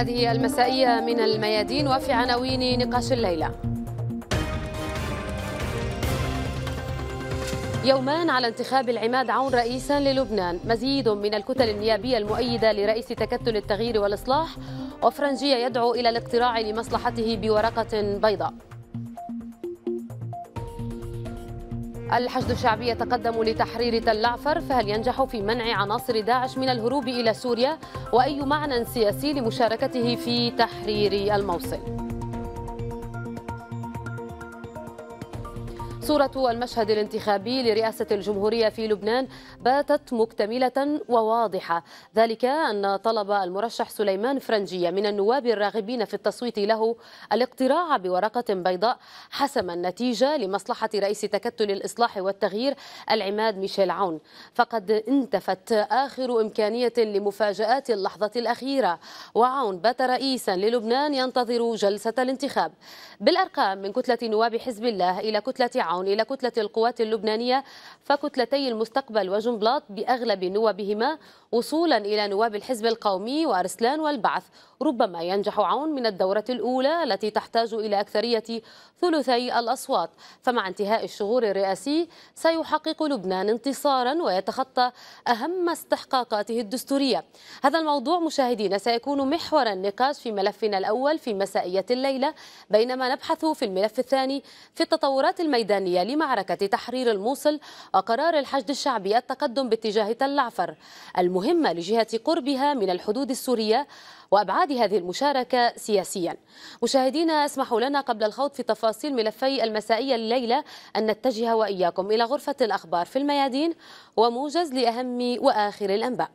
هذه المسائية من الميادين وفي عناوين نقاش الليلة يومان على انتخاب العماد عون رئيسا للبنان مزيد من الكتل النيابية المؤيدة لرئيس تكتل التغيير والإصلاح وفرنجية يدعو إلى الاقتراع لمصلحته بورقة بيضاء الحشد الشعبي يتقدم لتحرير تل عفر فهل ينجح في منع عناصر داعش من الهروب إلى سوريا وأي معنى سياسي لمشاركته في تحرير الموصل؟ صورة المشهد الانتخابي لرئاسة الجمهورية في لبنان باتت مكتملة وواضحة ذلك أن طلب المرشح سليمان فرنجية من النواب الراغبين في التصويت له الاقتراع بورقة بيضاء حسم النتيجة لمصلحة رئيس تكتل الإصلاح والتغيير العماد ميشيل عون فقد انتفت آخر إمكانية لمفاجآت اللحظة الأخيرة وعون بات رئيسا للبنان ينتظر جلسة الانتخاب بالأرقام من كتلة نواب حزب الله إلى كتلة التعاون إلى كتلة القوات اللبنانية فكتلتي المستقبل وجنبلاط بأغلب نوابهما وصولا إلى نواب الحزب القومي وأرسلان والبعث ربما ينجح عون من الدورة الأولى التي تحتاج إلى أكثرية ثلثي الأصوات فمع انتهاء الشغور الرئاسي سيحقق لبنان انتصارا ويتخطى أهم استحقاقاته الدستورية هذا الموضوع مشاهدينا سيكون محور النقاش في ملفنا الأول في مسائية الليلة بينما نبحث في الملف الثاني في التطورات الميدانية لمعركة تحرير الموصل وقرار الحشد الشعبي التقدم باتجاه تل العفر المهمة لجهة قربها من الحدود السورية وأبعاد هذه المشاركة سياسيا مشاهدينا اسمحوا لنا قبل الخوض في تفاصيل ملفي المسائية الليلة أن نتجه وإياكم إلى غرفة الأخبار في الميادين وموجز لأهم وآخر الأنباء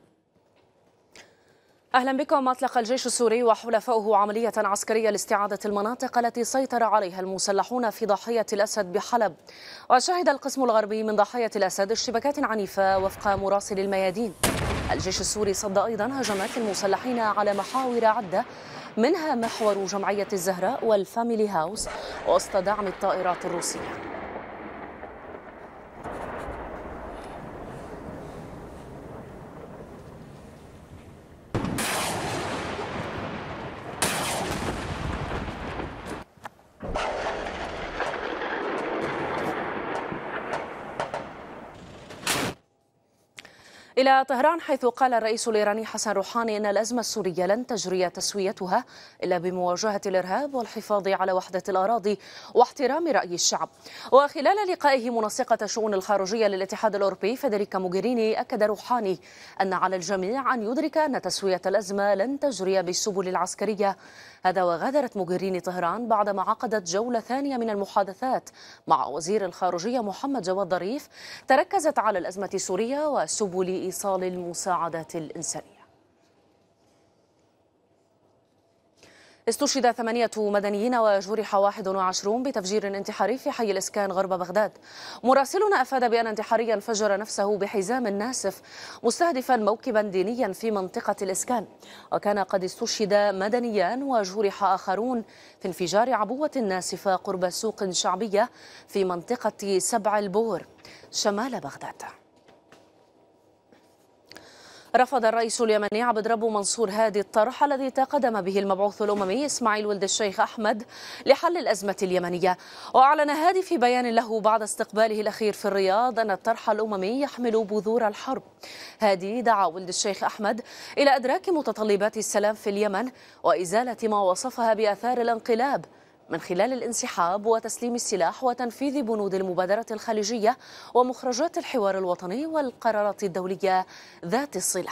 أهلا بكم أطلق الجيش السوري وحلفاؤه عملية عسكرية لاستعادة المناطق التي سيطر عليها المسلحون في ضاحية الأسد بحلب وشهد القسم الغربي من ضاحية الأسد اشتباكات عنيفة وفق مراسل الميادين الجيش السوري صد أيضا هجمات المسلحين على محاور عدة منها محور جمعية الزهراء والفاميلي هاوس وسط دعم الطائرات الروسية إلى طهران حيث قال الرئيس الإيراني حسن روحاني أن الأزمة السورية لن تجري تسويتها إلا بمواجهة الإرهاب والحفاظ على وحدة الأراضي واحترام رأي الشعب وخلال لقائه منسقة شؤون الخارجية للاتحاد الأوروبي فدريكا موغيريني أكد روحاني أن على الجميع أن يدرك أن تسوية الأزمة لن تجري بالسبل العسكرية هذا وغادرت مجرين طهران بعدما عقدت جولة ثانية من المحادثات مع وزير الخارجية محمد جواد ظريف تركزت على الأزمة السورية وسبل إيصال المساعدات الإنسانية استشهد ثمانية مدنيين وجرح 21 بتفجير انتحاري في حي الإسكان غرب بغداد مراسلنا أفاد بأن انتحاريا فجر نفسه بحزام ناسف مستهدفا موكبا دينيا في منطقة الإسكان وكان قد استشهد مدنيان وجرح آخرون في انفجار عبوة ناسفة قرب سوق شعبية في منطقة سبع البور شمال بغداد رفض الرئيس اليمني عبد ربو منصور هادي الطرح الذي تقدم به المبعوث الأممي إسماعيل ولد الشيخ أحمد لحل الأزمة اليمنية وأعلن هادي في بيان له بعد استقباله الأخير في الرياض أن الطرح الأممي يحمل بذور الحرب هادي دعا ولد الشيخ أحمد إلى إدراك متطلبات السلام في اليمن وإزالة ما وصفها بآثار الانقلاب من خلال الانسحاب وتسليم السلاح وتنفيذ بنود المبادرة الخليجية ومخرجات الحوار الوطني والقرارات الدولية ذات الصلة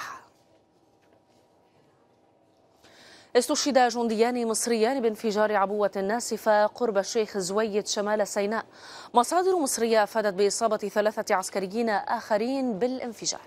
استشهد جنديان مصريان بانفجار عبوة ناسفة قرب الشيخ زويد شمال سيناء مصادر مصرية أفادت بإصابة ثلاثة عسكريين آخرين بالانفجار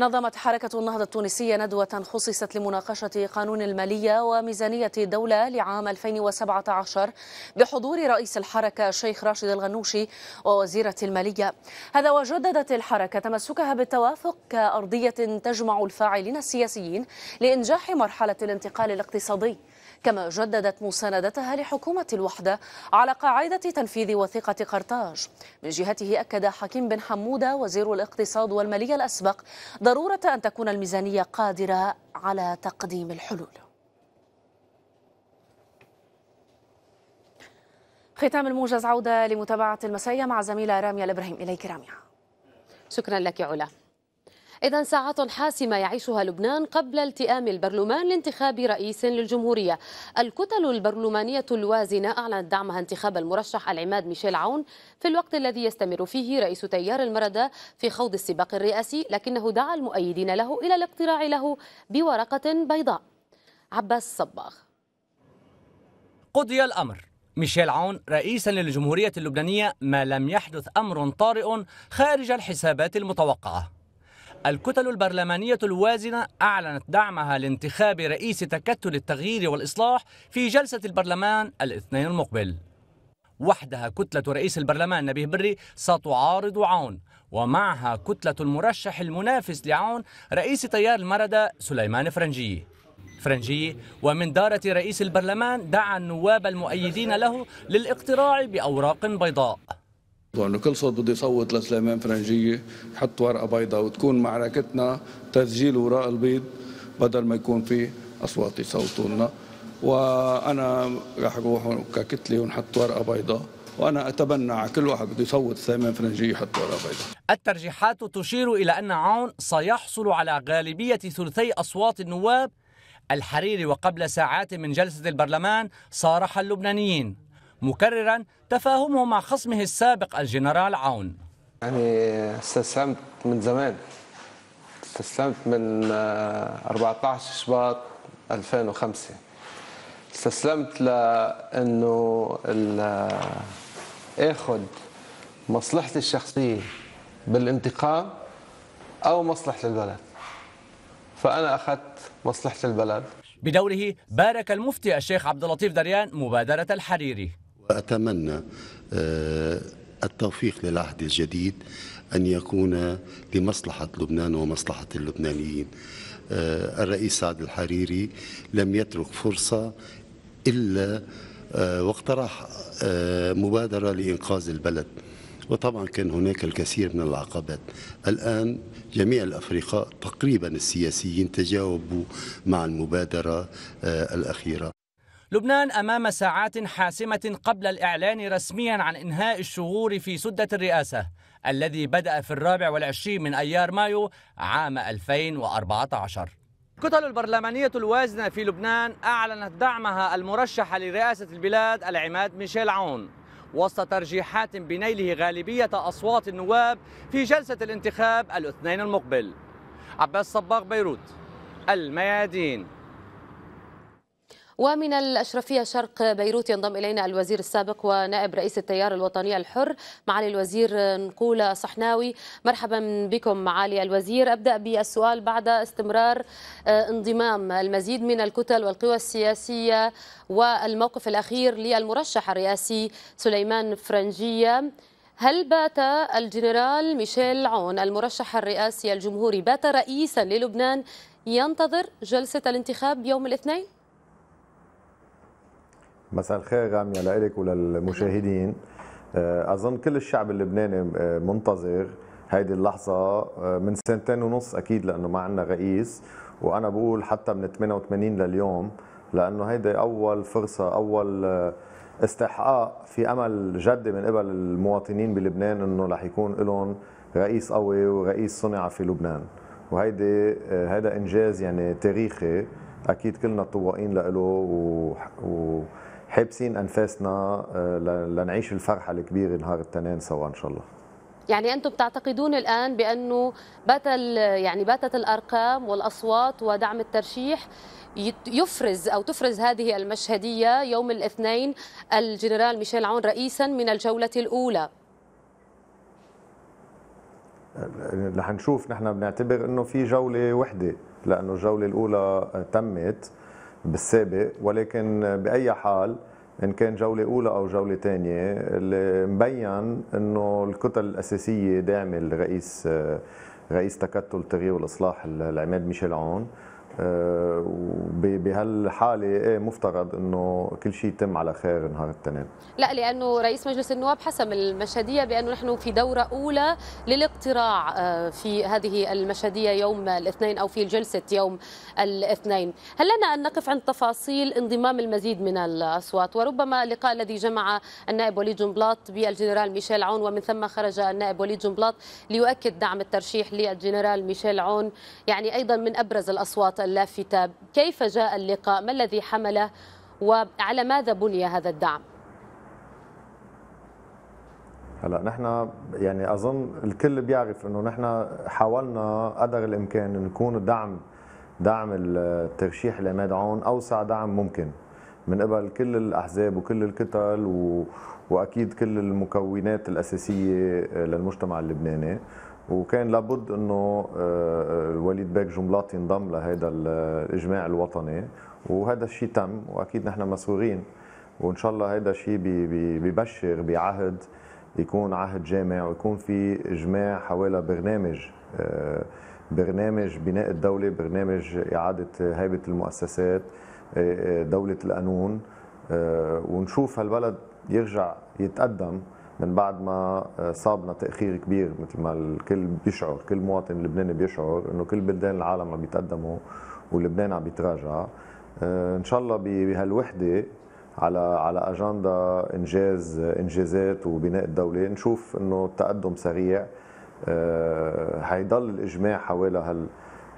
نظمت حركة النهضة التونسية ندوة خصصت لمناقشة قانون المالية وميزانية الدولة لعام 2017 بحضور رئيس الحركة الشيخ راشد الغنوشي ووزيرة المالية هذا وجددت الحركة تمسكها بالتوافق كأرضية تجمع الفاعلين السياسيين لإنجاح مرحلة الانتقال الاقتصادي كما جددت مساندتها لحكومة الوحدة على قاعدة تنفيذ وثيقة قرطاج من جهته أكد حكيم بن حمودة وزير الاقتصاد والمالية الأسبق ضرورة أن تكون الميزانية قادرة على تقديم الحلول ختام الموجز عودة لمتابعة المسائية مع زميلة رامية الإبراهيم إليك رامية شكرا لك يا علا إذا ساعات حاسمة يعيشها لبنان قبل التئام البرلمان لانتخاب رئيس للجمهورية الكتل البرلمانية الوازنة أعلنت دعمها انتخاب المرشح العماد ميشيل عون في الوقت الذي يستمر فيه رئيس تيار المردة في خوض السباق الرئاسي لكنه دعا المؤيدين له إلى الاقتراع له بورقة بيضاء عباس صباغ قضي الأمر ميشيل عون رئيسا للجمهورية اللبنانية ما لم يحدث أمر طارئ خارج الحسابات المتوقعة الكتل البرلمانية الوازنة أعلنت دعمها لانتخاب رئيس تكتل التغيير والإصلاح في جلسة البرلمان الاثنين المقبل وحدها كتلة رئيس البرلمان نبيه بري ستعارض عون ومعها كتلة المرشح المنافس لعون رئيس تيار المردة سليمان فرنجي فرنجي ومن دارة رئيس البرلمان دعا النواب المؤيدين له للاقتراع بأوراق بيضاء انه كل صوت بده يصوت لسليمان فرنجيه يحط ورقه بيضاء وتكون معركتنا تسجيل وراء البيض بدل ما يكون في اصوات يصوتوا لنا وانا راح اروح ككتله ونحط ورقه بيضاء وانا اتبنى على كل واحد بده يصوت سليمان فرنجيه يحط ورقه بيضاء. الترجيحات تشير الى ان عون سيحصل على غالبيه ثلثي اصوات النواب الحريري وقبل ساعات من جلسه البرلمان صارح اللبنانيين مكررا تفاهمه مع خصمه السابق الجنرال عون يعني استسلمت من زمان استسلمت من 14 شباط 2005 استسلمت لانه اخذ مصلحتي الشخصيه بالانتقام او مصلحه البلد فانا اخذت مصلحه البلد بدوره بارك المفتي الشيخ عبد اللطيف دريان مبادره الحريري وأتمنى آه، التوفيق للعهد الجديد أن يكون لمصلحة لبنان ومصلحة اللبنانيين آه، الرئيس سعد الحريري لم يترك فرصة إلا آه، واقترح مبادرة لإنقاذ البلد وطبعا كان هناك الكثير من العقبات الآن جميع الأفرقاء تقريبا السياسيين تجاوبوا مع المبادرة الأخيرة لبنان أمام ساعات حاسمة قبل الإعلان رسميا عن إنهاء الشغور في سدة الرئاسة الذي بدأ في الرابع والعشرين من أيار مايو عام 2014 الكتل البرلمانية الوازنة في لبنان أعلنت دعمها المرشحة لرئاسة البلاد العماد ميشيل عون وسط ترجيحات بنيله غالبية أصوات النواب في جلسة الانتخاب الاثنين المقبل عباس صباغ بيروت الميادين ومن الأشرفية شرق بيروت ينضم إلينا الوزير السابق ونائب رئيس التيار الوطني الحر معالي الوزير نقولة صحناوي مرحبا بكم معالي الوزير أبدأ بالسؤال بعد استمرار آه، انضمام المزيد من الكتل والقوى السياسية والموقف الأخير للمرشح الرئاسي سليمان فرنجية هل بات الجنرال ميشيل عون المرشح الرئاسي الجمهوري بات رئيسا للبنان ينتظر جلسة الانتخاب يوم الاثنين؟ مساء الخير غامية لإلك وللمشاهدين آه، أظن كل الشعب اللبناني آه، منتظر هيدي اللحظة آه، من سنتين ونص أكيد لأنه ما عندنا رئيس وأنا بقول حتى من 88 لليوم لأنه هيدي أول فرصة أول استحقاق في أمل جدي من قبل المواطنين بلبنان أنه رح يكون لهم رئيس قوي ورئيس صنع في لبنان وهيدي هذا إنجاز يعني تاريخي أكيد كلنا طواقين له و... و... حابسين انفاسنا آه، لنعيش الفرحه الكبيره نهار التنين سوا ان شاء الله يعني انتم بتعتقدون الان بانه بات يعني باتت الارقام والاصوات ودعم الترشيح يفرز او تفرز هذه المشهديه يوم الاثنين الجنرال ميشيل عون رئيسا من الجوله الاولى رح نشوف نحن بنعتبر انه في جوله وحده لانه الجوله الاولى تمت بالسابق ولكن باي حال ان كان جوله اولى او جوله ثانيه اللي مبين انه الكتل الاساسيه داعمه لرئيس آه، رئيس تكتل التغيير والاصلاح العماد ميشيل عون آه، وبهالحاله ايه مفترض انه كل شيء يتم على خير نهار الاثنين لا لانه رئيس مجلس النواب حسم المشهديه بانه نحن في دوره اولى للاقتراع آه، في هذه المشهديه يوم الاثنين او في جلسه يوم الاثنين هل لنا ان نقف عند تفاصيل انضمام المزيد من الاصوات وربما اللقاء الذي جمع النائب وليد جنبلاط بالجنرال ميشيل عون ومن ثم خرج النائب وليد جنبلاط ليؤكد دعم الترشيح للجنرال ميشيل عون يعني ايضا من ابرز الاصوات اللافتة كيف جاء اللقاء ما الذي حمله وعلى ماذا بني هذا الدعم هلا نحن يعني اظن الكل بيعرف انه نحن حاولنا قدر الامكان نكون الدعم دعم الترشيح عون اوسع دعم ممكن من قبل كل الاحزاب وكل الكتل و... واكيد كل المكونات الاساسيه للمجتمع اللبناني وكان لابد انه الوليد آه، آه، باك جملاط ينضم لهذا آه، الاجماع الوطني وهذا الشيء تم واكيد نحن مسؤولين وان شاء الله هذا الشيء ببشر بعهد يكون عهد جامع ويكون في اجماع حوالي برنامج برنامج بناء الدوله برنامج اعاده هيبه المؤسسات دوله القانون ونشوف هالبلد يرجع يتقدم من بعد ما آه، صابنا تاخير كبير مثل ما الكل بيشعر كل مواطن لبناني بيشعر انه كل بلدان العالم عم بيتقدموا ولبنان عم بيتراجع آه، ان شاء الله بهالوحده على على اجندا انجاز انجازات وبناء الدوله نشوف انه التقدم سريع آه، حيضل الاجماع حوالي هال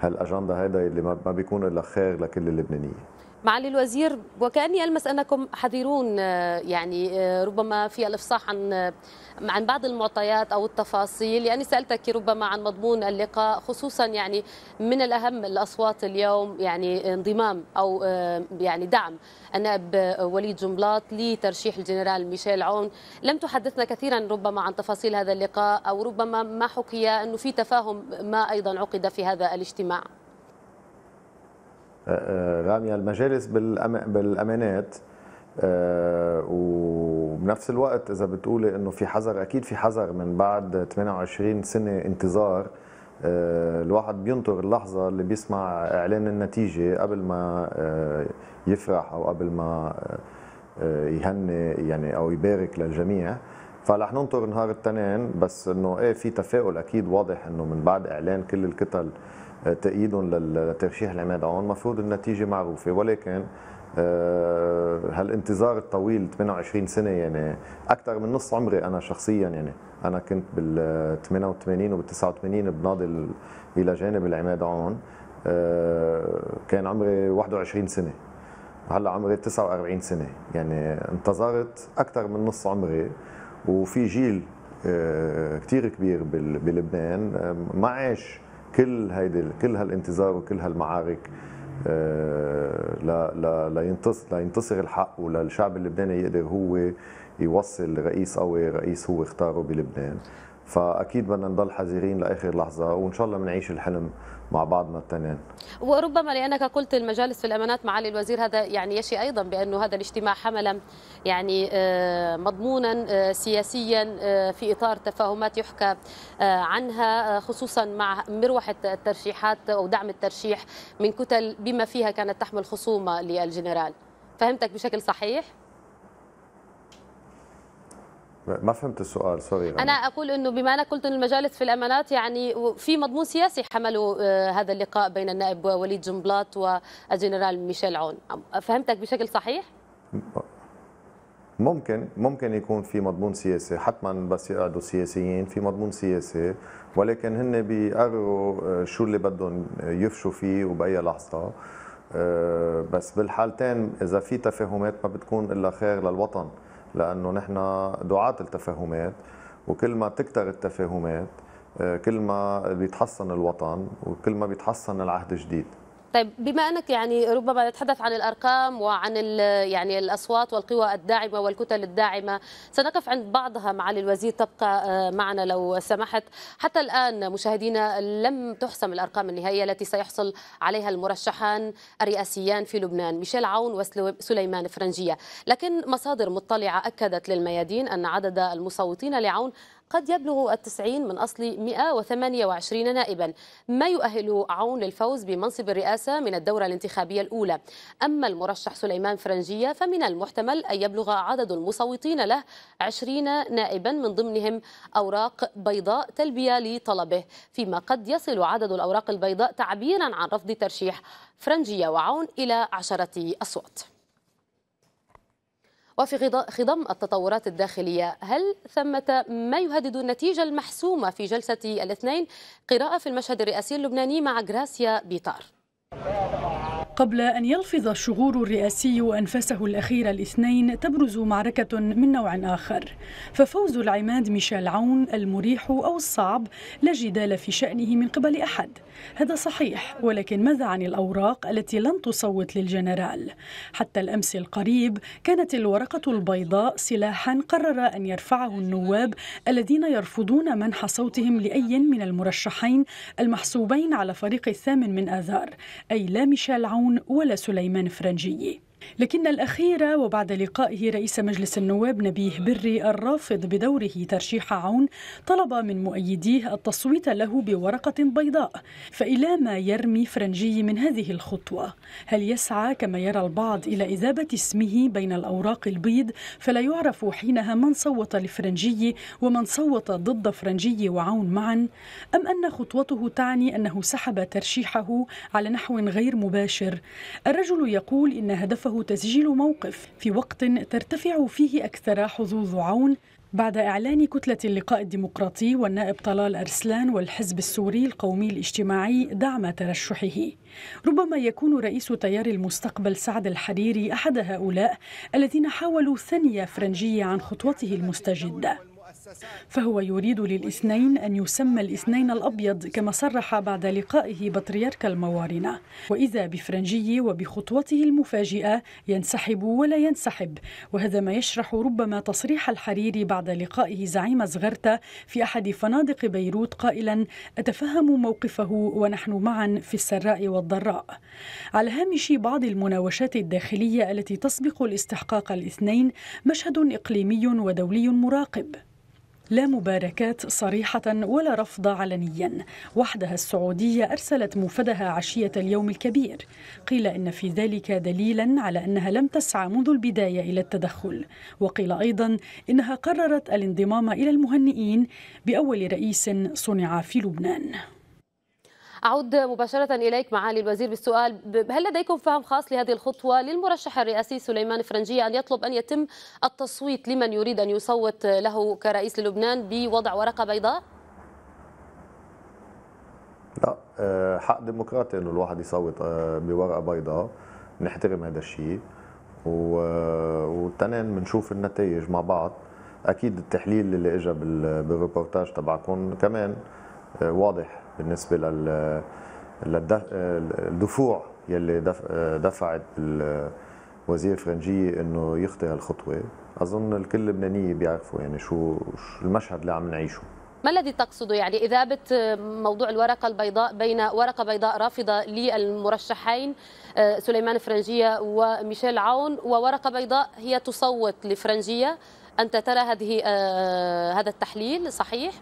هالاجنده هيدا اللي ما بيكون الا خير لكل اللبنانيين معالي الوزير وكأني ألمس أنكم حذرون آه، يعني آه، ربما في الإفصاح عن آه، عن بعض المعطيات أو التفاصيل يعني سألتك ربما عن مضمون اللقاء خصوصا يعني من الأهم الأصوات اليوم يعني انضمام أو يعني دعم النائب وليد جنبلاط لترشيح الجنرال ميشيل عون لم تحدثنا كثيرا ربما عن تفاصيل هذا اللقاء أو ربما ما حكي أنه في تفاهم ما أيضا عقد في هذا الاجتماع آه، آه، راميه المجالس بالامانات آه، وبنفس الوقت اذا بتقولي انه في حذر اكيد في حذر من بعد 28 سنه انتظار الواحد بينطر اللحظة اللي بيسمع إعلان النتيجة قبل ما يفرح أو قبل ما يهني يعني أو يبارك للجميع فرح ننطر نهار التنين بس انه ايه في تفاؤل اكيد واضح انه من بعد اعلان كل الكتل آه، تأييدهم لترشيح العماد عون المفروض النتيجة معروفة ولكن آه، هالانتظار الطويل 28 سنة يعني أكثر من نص عمري أنا شخصيا يعني أنا كنت بال 88 وبال 89 بناضل إلى جانب العماد عون آه، كان عمري 21 سنة هلا عمري 49 سنة يعني انتظرت أكثر من نص عمري وفي جيل كثير كبير بلبنان ما عاش كل هيدي كل هالانتظار وكل هالمعارك آه، لا لا لينتصر لينتصر الحق وللشعب اللبناني يقدر هو يوصل رئيس قوي رئيس هو اختاره بلبنان فاكيد بدنا نضل حذرين لاخر لحظه وان شاء الله بنعيش الحلم مع بعضنا التنين وربما لانك قلت المجالس في الامانات معالي الوزير هذا يعني يشي ايضا بانه هذا الاجتماع حمل يعني آه، مضمونا آه، سياسيا آه، في اطار تفاهمات يحكى عنها خصوصا مع مروحه الترشيحات او دعم الترشيح من كتل بما فيها كانت تحمل خصومه للجنرال فهمتك بشكل صحيح ما فهمت السؤال سوري انا اقول انه بما انك قلت ان المجالس في الامانات يعني في مضمون سياسي حملوا آه، هذا اللقاء بين النائب وليد جنبلاط والجنرال ميشيل عون فهمتك بشكل صحيح ممكن ممكن يكون في مضمون سياسي حتما بس يقعدوا سياسيين في مضمون سياسي ولكن هن بيقرروا آه، شو اللي بدهم يفشوا فيه وبأي لحظه آه، بس بالحالتين اذا في تفاهمات ما بتكون الا خير للوطن لانه نحن دعاة التفاهمات وكل ما تكثر التفاهمات آه، كل ما بيتحسن الوطن وكل ما بيتحسن العهد الجديد طيب بما انك يعني ربما نتحدث عن الارقام وعن يعني الاصوات والقوى الداعمه والكتل الداعمه سنقف عند بعضها معالي الوزير تبقى آه، معنا لو سمحت حتى الان مشاهدينا لم تحسم الارقام النهائيه التي سيحصل عليها المرشحان الرئاسيان في لبنان ميشيل عون وسليمان فرنجيه لكن مصادر مطلعه اكدت للميادين ان عدد المصوتين لعون قد يبلغ التسعين من أصل 128 نائبا ما يؤهل عون للفوز بمنصب الرئاسة من الدورة الانتخابية الأولى أما المرشح سليمان فرنجية فمن المحتمل أن يبلغ عدد المصوتين له 20 نائبا من ضمنهم أوراق بيضاء تلبية لطلبه فيما قد يصل عدد الأوراق البيضاء تعبيرا عن رفض ترشيح فرنجية وعون إلى عشرة أصوات وفي خضم التطورات الداخلية هل ثمة ما يهدد النتيجة المحسومة في جلسة الاثنين قراءة في المشهد الرئاسي اللبناني مع غراسيا بيطار قبل أن يلفظ الشغور الرئاسي أنفاسه الأخير الاثنين تبرز معركة من نوع آخر ففوز العماد ميشيل عون المريح أو الصعب لا جدال في شأنه من قبل أحد هذا صحيح ولكن ماذا عن الأوراق التي لم تصوت للجنرال حتى الأمس القريب كانت الورقة البيضاء سلاحا قرر أن يرفعه النواب الذين يرفضون منح صوتهم لأي من المرشحين المحسوبين على فريق الثامن من آذار أي لا ميشيل عون ولا سليمان فرنجي لكن الأخيرة وبعد لقائه رئيس مجلس النواب نبيه بري الرافض بدوره ترشيح عون طلب من مؤيديه التصويت له بورقة بيضاء فإلى ما يرمي فرنجي من هذه الخطوة هل يسعى كما يرى البعض إلى إذابة اسمه بين الأوراق البيض فلا يعرف حينها من صوت لفرنجي ومن صوت ضد فرنجي وعون معا أم أن خطوته تعني أنه سحب ترشيحه على نحو غير مباشر الرجل يقول إن هدفه كلفه تسجيل موقف في وقت ترتفع فيه أكثر حظوظ عون بعد إعلان كتلة اللقاء الديمقراطي والنائب طلال أرسلان والحزب السوري القومي الاجتماعي دعم ترشحه ربما يكون رئيس تيار المستقبل سعد الحريري أحد هؤلاء الذين حاولوا ثني فرنجية عن خطوته المستجدة فهو يريد للاثنين أن يسمى الاثنين الأبيض كما صرح بعد لقائه بطريرك الموارنة وإذا بفرنجي وبخطوته المفاجئة ينسحب ولا ينسحب وهذا ما يشرح ربما تصريح الحريري بعد لقائه زعيم زغرتا في أحد فنادق بيروت قائلا أتفهم موقفه ونحن معا في السراء والضراء على هامش بعض المناوشات الداخلية التي تسبق الاستحقاق الاثنين مشهد إقليمي ودولي مراقب لا مباركات صريحة ولا رفض علنيا وحدها السعودية أرسلت موفدها عشية اليوم الكبير قيل إن في ذلك دليلا على أنها لم تسعى منذ البداية إلى التدخل وقيل أيضا إنها قررت الانضمام إلى المهنئين بأول رئيس صنع في لبنان أعود مباشرة إليك معالي الوزير بالسؤال هل لديكم فهم خاص لهذه الخطوة للمرشح الرئاسي سليمان فرنجية أن يطلب أن يتم التصويت لمن يريد أن يصوت له كرئيس للبنان بوضع ورقة بيضاء؟ لا آه، حق ديمقراطي انه الواحد يصوت آه، بورقه بيضاء نحترم هذا الشيء آه، والتنين بنشوف النتائج مع بعض اكيد التحليل اللي اجى بالريبورتاج تبعكم كمان واضح بالنسبه لل للدفوع يلي دفعت الوزير الفرنجيه انه يخطي هالخطوه اظن الكل اللبنانيه بيعرفوا يعني شو المشهد اللي عم نعيشه ما الذي تقصده يعني إذابة موضوع الورقة البيضاء بين ورقة بيضاء رافضة للمرشحين آه، سليمان فرنجية وميشيل عون وورقة بيضاء هي تصوت لفرنجية أنت ترى هذه آه، هذا التحليل صحيح؟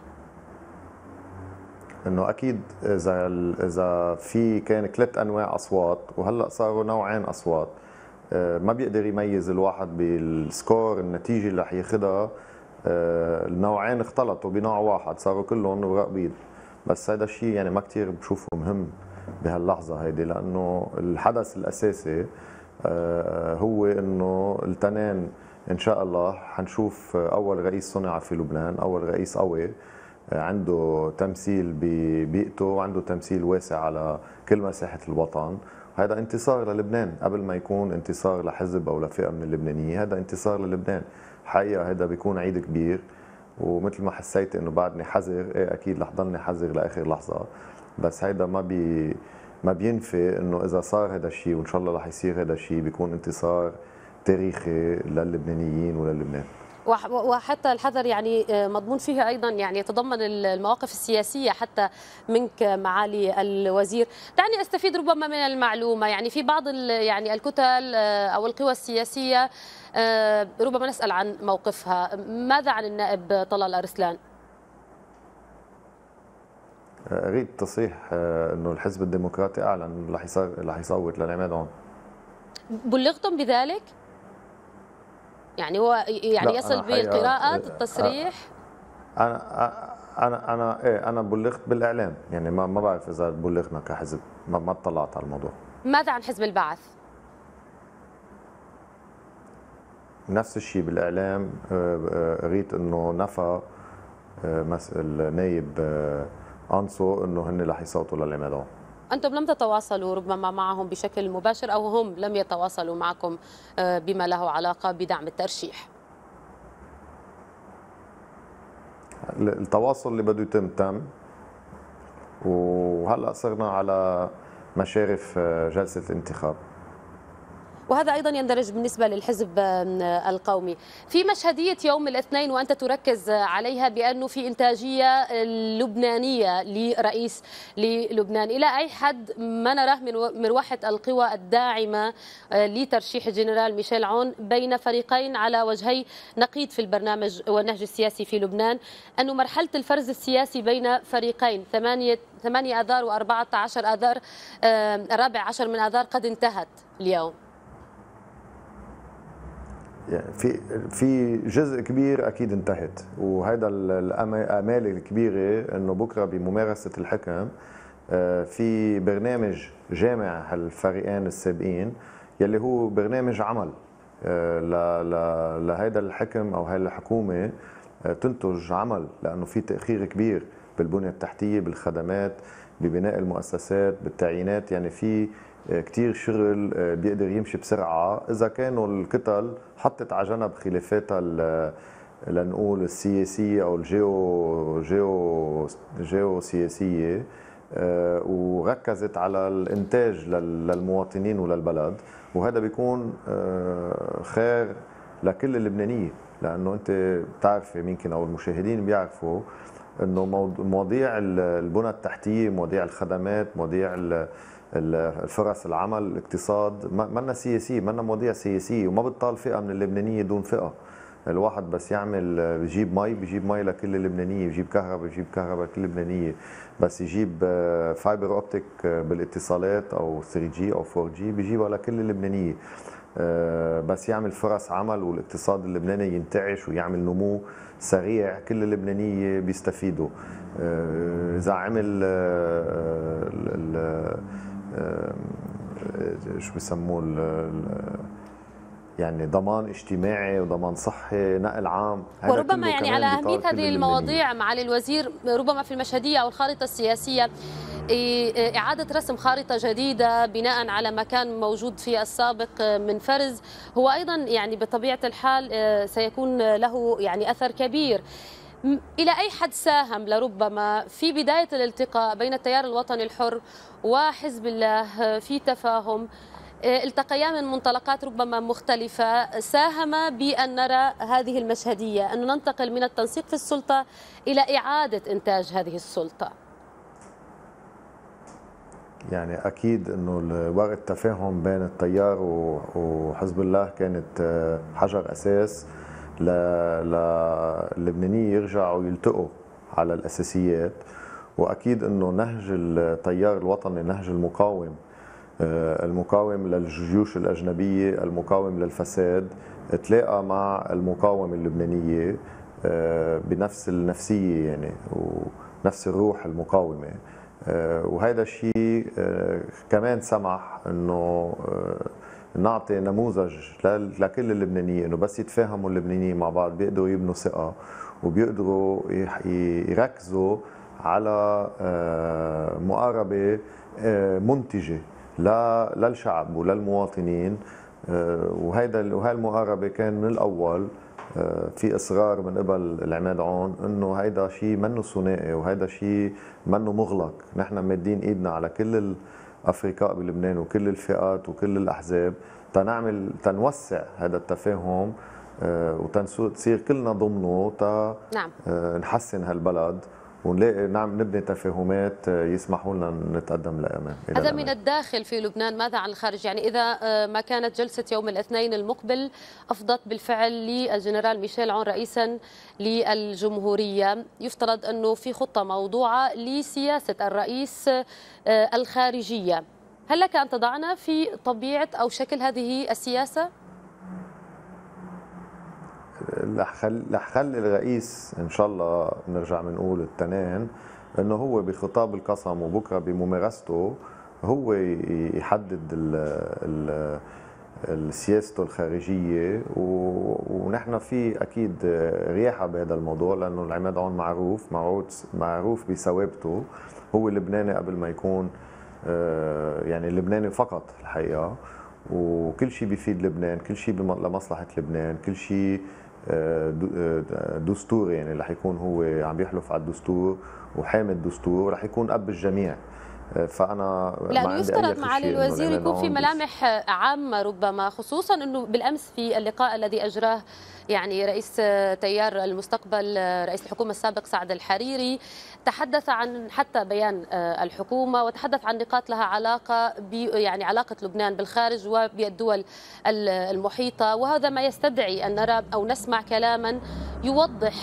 انه اكيد اذا اذا في كان ثلاث انواع اصوات وهلا صاروا نوعين اصوات آه، ما بيقدر يميز الواحد بالسكور النتيجه اللي رح ياخذها آه، النوعين اختلطوا بنوع واحد صاروا كلهم اوراق بيض بس هذا الشيء يعني ما كثير بشوفه مهم بهاللحظه هيدي لانه الحدث الاساسي آه، هو انه التنين ان شاء الله حنشوف اول رئيس صنع في لبنان اول رئيس قوي عنده تمثيل ببيئته وعنده تمثيل واسع على كل مساحة الوطن هذا انتصار للبنان قبل ما يكون انتصار لحزب أو لفئة من اللبنانية هذا انتصار للبنان حقيقة هذا بيكون عيد كبير ومثل ما حسيت انه بعدني حذر ايه اكيد رح ضلني حذر لاخر لحظه بس هيدا ما بي ما بينفي انه اذا صار هذا الشيء وان شاء الله رح يصير هذا الشيء بيكون انتصار تاريخي للبنانيين وللبنان وحتى الحذر يعني آه، مضمون فيه ايضا يعني يتضمن المواقف السياسيه حتى منك معالي الوزير دعني استفيد ربما من المعلومه يعني في بعض يعني الكتل آه، او القوى السياسيه آه، ربما نسال عن موقفها ماذا عن النائب طلال ارسلان اريد تصريح انه الحزب الديمقراطي اعلن راح يصوت للعماد هون بلغتم بذلك يعني هو يعني يصل بالقراءة التصريح أنا أنا أنا إيه أنا بلغت بالإعلام يعني ما ما بعرف إذا بلغنا كحزب ما, ما اطلعت على الموضوع ماذا عن حزب البعث؟ نفس الشيء بالإعلام قريت إنه نفى النايب أنصو إنه هن رح يصوتوا للإمام أنتم لم تتواصلوا ربما معهم بشكل مباشر أو هم لم يتواصلوا معكم آه، بما له علاقة بدعم الترشيح التواصل اللي بده يتم تم وهلا صرنا على مشارف آه، جلسه الانتخاب وهذا أيضا يندرج بالنسبة للحزب القومي في مشهدية يوم الاثنين وأنت تركز عليها بأنه في إنتاجية لبنانية لرئيس للبنان إلى أي حد ما نراه من مروحة القوى الداعمة آه، لترشيح الجنرال ميشيل عون بين فريقين على وجهي نقيض في البرنامج والنهج السياسي في لبنان أنه مرحلة الفرز السياسي بين فريقين ثمانية 8 آذار و14 آذار الرابع عشر من آذار قد انتهت اليوم يعني في في جزء كبير اكيد انتهت وهذا الامال الكبيره انه بكره بممارسه الحكم آه، في برنامج جامع هالفريقين السابقين يلي هو برنامج عمل آه، لهيدا الحكم او هاي الحكومه آه، تنتج عمل لانه في تاخير كبير بالبنيه التحتيه بالخدمات ببناء المؤسسات بالتعيينات يعني في كتير شغل آه، بيقدر يمشي بسرعه اذا كانوا الكتل حطت على جنب خلافاتها لنقول السياسيه او الجيو جيو جيو سياسيه آه، وركزت على الانتاج للمواطنين وللبلد وهذا بيكون آه، خير لكل اللبنانيه لانه انت بتعرفي يمكن او المشاهدين بيعرفوا انه مواضيع البنى التحتيه مواضيع الخدمات مواضيع الفرص العمل الاقتصاد منا سياسية منا مواضيع سياسية وما بتطال فئة من اللبنانية دون فئة الواحد بس يعمل بجيب مي بجيب مي لكل اللبنانيه بجيب كهرباء بجيب كهرباء لكل اللبنانيه بس يجيب آه، فايبر اوبتيك آه، بالاتصالات او 3 جي او 4 جي بجيبها لكل اللبنانيه آه، بس يعمل فرص عمل والاقتصاد اللبناني ينتعش ويعمل نمو سريع كل اللبنانيه بيستفيدوا اذا عمل آه، شو بسموه يعني ضمان اجتماعي وضمان صحي نقل عام وربما يعني على أهمية هذه المواضيع معالي الوزير ربما في المشهدية أو الخارطة السياسية إعادة رسم خارطة جديدة بناء على ما كان موجود في السابق آه، من فرز هو أيضا يعني بطبيعة الحال آه، سيكون له يعني أثر كبير إلى أي حد ساهم لربما في بداية الالتقاء بين التيار الوطني الحر وحزب الله في تفاهم إيه، التقيا من منطلقات ربما مختلفة ساهم بأن نرى هذه المشهدية أن ننتقل من التنسيق في السلطة إلى إعادة إنتاج هذه السلطة يعني أكيد أنه ورقة التفاهم بين التيار وحزب الله كانت آه، حجر أساس للبنانيين يرجعوا يلتقوا على الأساسيات واكيد انه نهج التيار الوطني نهج المقاوم آه، المقاوم للجيوش الاجنبيه المقاوم للفساد تلاقى مع المقاومه اللبنانيه آه، بنفس النفسيه يعني ونفس الروح المقاومه آه، وهذا الشيء كمان سمح انه نعطي نموذج لكل اللبنانيين انه بس يتفاهموا اللبنانيين مع بعض بيقدروا يبنوا ثقه وبيقدروا يركزوا على آه، مقاربه آه، منتجه للشعب وللمواطنين آه، وهيدا وهي المقاربه كان من الاول في اصرار من قبل العماد عون انه هيدا شيء منه ثنائي وهيدا شيء منه مغلق، نحن مادين ايدنا على كل الافرقاء بلبنان وكل الفئات وكل الاحزاب تنعمل تنوسع هذا التفاهم وتصير كلنا ضمنه تا نعم. نحسن هالبلد ونلاقي نعم نبني تفاهمات آه، يسمحوا لنا نتقدم لامام هذا من الداخل في لبنان ماذا عن الخارج يعني اذا آه، ما كانت جلسه يوم الاثنين المقبل افضت بالفعل للجنرال ميشيل عون رئيسا للجمهوريه يفترض انه في خطه موضوعه لسياسه الرئيس آه، الخارجيه هل لك ان تضعنا في طبيعه او شكل هذه السياسه رح خلي الرئيس ان شاء الله بنرجع بنقول التنين انه هو بخطاب القسم وبكره بممارسته هو يحدد ال ال سياسته الخارجية ونحن في أكيد رياحة بهذا الموضوع لأنه العماد عون معروف معروف, معروف بثوابته هو لبناني قبل ما يكون آه، يعني لبناني فقط الحقيقة وكل شيء بيفيد لبنان كل شيء لمصلحة لبنان كل شيء آه، دستور يعني اللي حيكون هو عم يحلف على الدستور وحامي الدستور رح يكون اب الجميع فانا لا ما يفترض معالي الوزير يكون في ملامح عامه ربما خصوصا انه بالامس في اللقاء الذي اجراه يعني رئيس تيار المستقبل رئيس الحكومه السابق سعد الحريري تحدث عن حتى بيان آه، الحكومه وتحدث عن نقاط لها علاقه ب يعني علاقه لبنان بالخارج وبالدول المحيطه وهذا ما يستدعي ان نرى او نسمع كلاما يوضح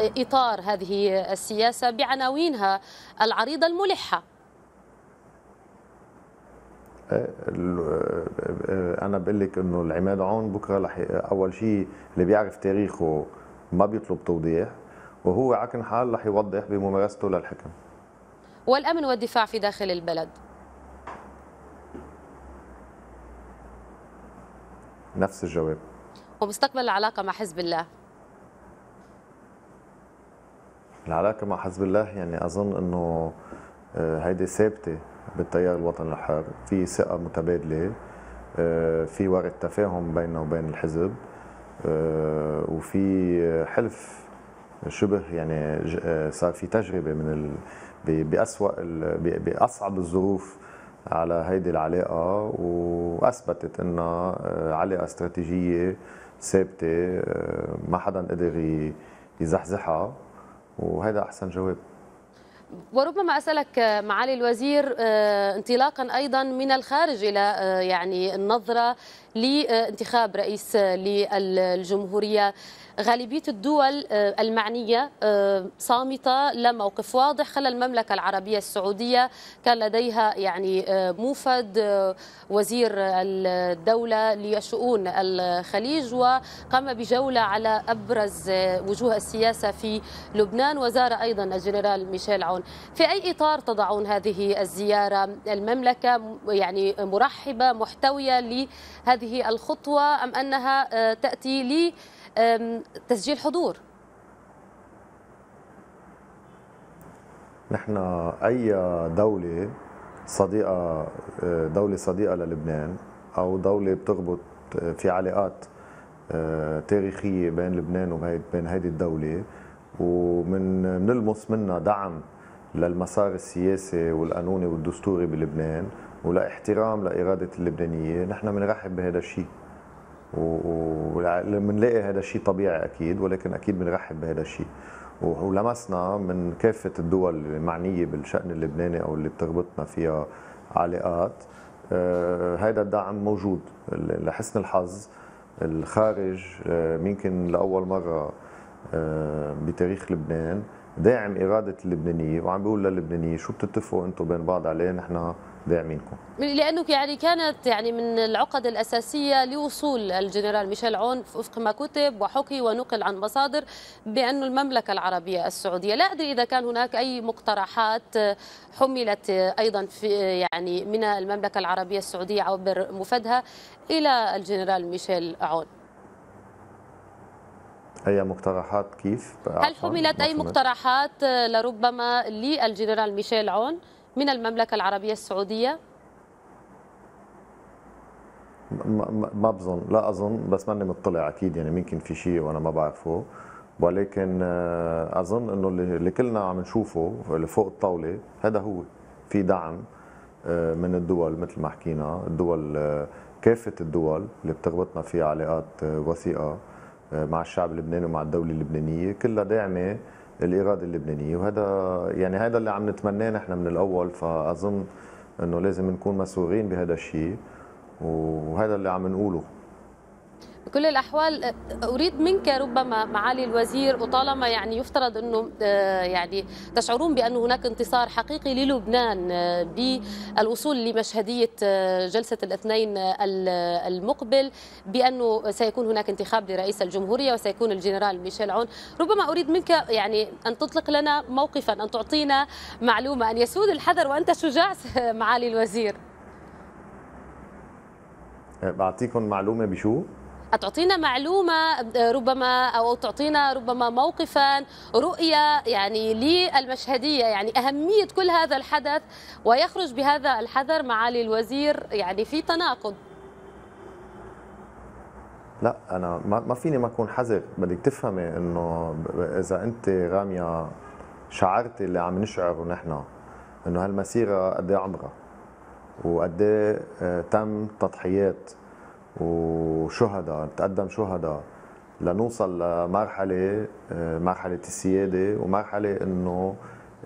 اطار هذه السياسه بعناوينها العريضه الملحه انا بقول لك انه العماد عون بكره رح اول شيء اللي بيعرف تاريخه ما بيطلب توضيح وهو عكن حال رح يوضح بممارسته للحكم والامن والدفاع في داخل البلد نفس الجواب ومستقبل العلاقه مع حزب الله العلاقه مع حزب الله يعني اظن انه آه، هيدي ثابته بالتيار الوطني الحر في ثقة متبادلة آه، في ورقة تفاهم بيننا وبين الحزب آه، وفي حلف شبه يعني آه، صار في تجربة من ال... بأسوأ ال... بأصعب الظروف على هيدي العلاقة وأثبتت أنها علاقة استراتيجية ثابتة ما حدا قدر يزحزحها وهذا أحسن جواب وربما أسألك معالي الوزير آه، انطلاقا أيضا من الخارج إلى آه، يعني النظرة لانتخاب رئيس للجمهورية غالبية الدول آه، المعنية آه، صامتة لا موقف واضح خلى المملكة العربية السعودية كان لديها يعني آه، موفد وزير الدولة لشؤون الخليج وقام بجولة على أبرز وجوه السياسة في لبنان وزار أيضا الجنرال ميشيل عون في أي إطار تضعون هذه الزيارة المملكة يعني مرحبة محتوية لهذه هذه الخطوة أم أنها آه، تأتي لتسجيل حضور؟ نحن أي دولة صديقة آه، دولة صديقة للبنان أو دولة بتربط آه، في علاقات تاريخية بين لبنان وبين هذه الدولة ومن نلمس منها دعم للمسار السياسي والقانوني والدستوري بلبنان ولا احترام لاراده اللبنانيه نحن بنرحب بهذا الشيء ومنلاقي هذا الشيء طبيعي اكيد ولكن اكيد بنرحب بهذا الشيء ولمسنا من كافه الدول المعنيه بالشان اللبناني او اللي بتربطنا فيها علاقات هذا آه، الدعم موجود لحسن الحظ الخارج يمكن آه، لاول مره آه، بتاريخ لبنان داعم اراده اللبنانيه وعم بيقول للبنانيه شو بتتفقوا انتم بين بعض عليه نحن داعمينكم لانه يعني كانت يعني من العقد الاساسيه لوصول الجنرال ميشيل عون وفق ما كتب وحكي ونقل عن مصادر بأن المملكه العربيه السعوديه لا ادري اذا كان هناك اي مقترحات حملت ايضا في يعني من المملكه العربيه السعوديه عبر مفادها الى الجنرال ميشيل عون اي مقترحات كيف هل حملت اي مقترحات لربما للجنرال ميشيل عون من المملكة العربية السعودية؟ ما بظن لا أظن بس ماني مطلع أكيد يعني ممكن في شيء وأنا ما بعرفه ولكن آه، أظن أنه اللي كلنا عم نشوفه اللي فوق الطاولة هذا هو في دعم آه، من الدول مثل ما حكينا الدول آه، كافة الدول اللي بتربطنا فيها علاقات وثيقة مع الشعب اللبناني ومع الدولة اللبنانية كلها داعمة الاراده اللبنانيه وهذا يعني هذا اللي عم نتمناه نحن من الاول فاظن انه لازم نكون مسؤولين بهذا الشيء وهذا اللي عم نقوله بكل الاحوال اريد منك ربما معالي الوزير وطالما يعني يفترض انه آه، يعني تشعرون بان هناك انتصار حقيقي للبنان آه، بالوصول لمشهديه آه، جلسه الاثنين المقبل بانه سيكون هناك انتخاب لرئيس الجمهوريه وسيكون الجنرال ميشيل عون، ربما اريد منك يعني ان تطلق لنا موقفا ان تعطينا معلومه ان يسود الحذر وانت شجاع معالي الوزير. بعطيكم معلومه بشو؟ تعطينا معلومة ربما أو تعطينا ربما موقفا رؤية يعني للمشهدية يعني أهمية كل هذا الحدث ويخرج بهذا الحذر معالي الوزير يعني في تناقض لا انا ما فيني ما اكون حذر بدك تفهمي انه اذا انت راميه شعرتي اللي عم نشعره نحن انه هالمسيره قد إيه عمرها وقد إيه، آه، تم تضحيات وشهداء نتقدم شهداء لنوصل لمرحلة آه، مرحلة السيادة ومرحلة انه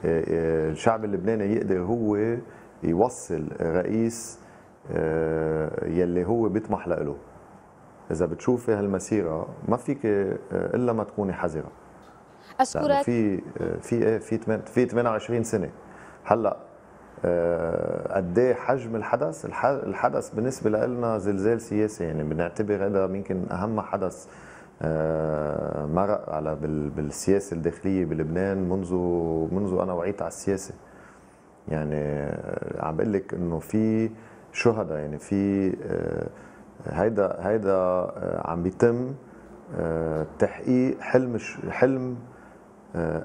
آه، آه، الشعب اللبناني يقدر هو يوصل رئيس يلي هو بيطمح له اذا بتشوفي هالمسيره ما فيك الا ما تكوني حذره اشكرك في في في 28 سنه هلا قد ايه حجم الحدث الحدث بالنسبه لنا زلزال سياسي يعني بنعتبر هذا يمكن اهم حدث آه، مرق على بالسياسه الداخليه بلبنان منذ منذ انا وعيت على السياسه يعني آه، عم بقول لك انه في شهداء يعني في آه، هيدا هيدا عم بيتم تحقيق حلم حلم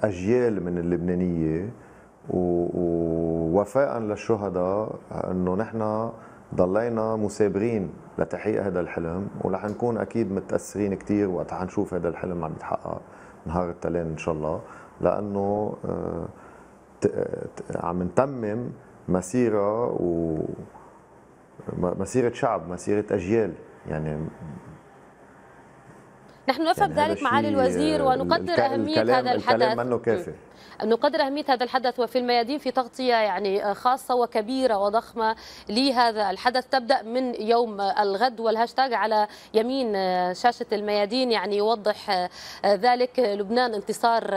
اجيال من اللبنانيه ووفاء للشهداء انه نحن ضلينا مسابرين لتحقيق هذا الحلم ورح نكون اكيد متاثرين كثير وقت حنشوف هذا الحلم عم يتحقق نهار التلين ان شاء الله لانه آه، عم نتمم مسيره و مسيره شعب مسيره اجيال يعني نحن نفهم يعني ذلك معالي الوزير ونقدر اهميه هذا الحدث الكلام منه كافي أنه قدر أهمية هذا الحدث وفي الميادين في تغطية يعني خاصة وكبيرة وضخمة لهذا الحدث تبدأ من يوم الغد والهاشتاج على يمين شاشة الميادين يعني يوضح ذلك لبنان انتصار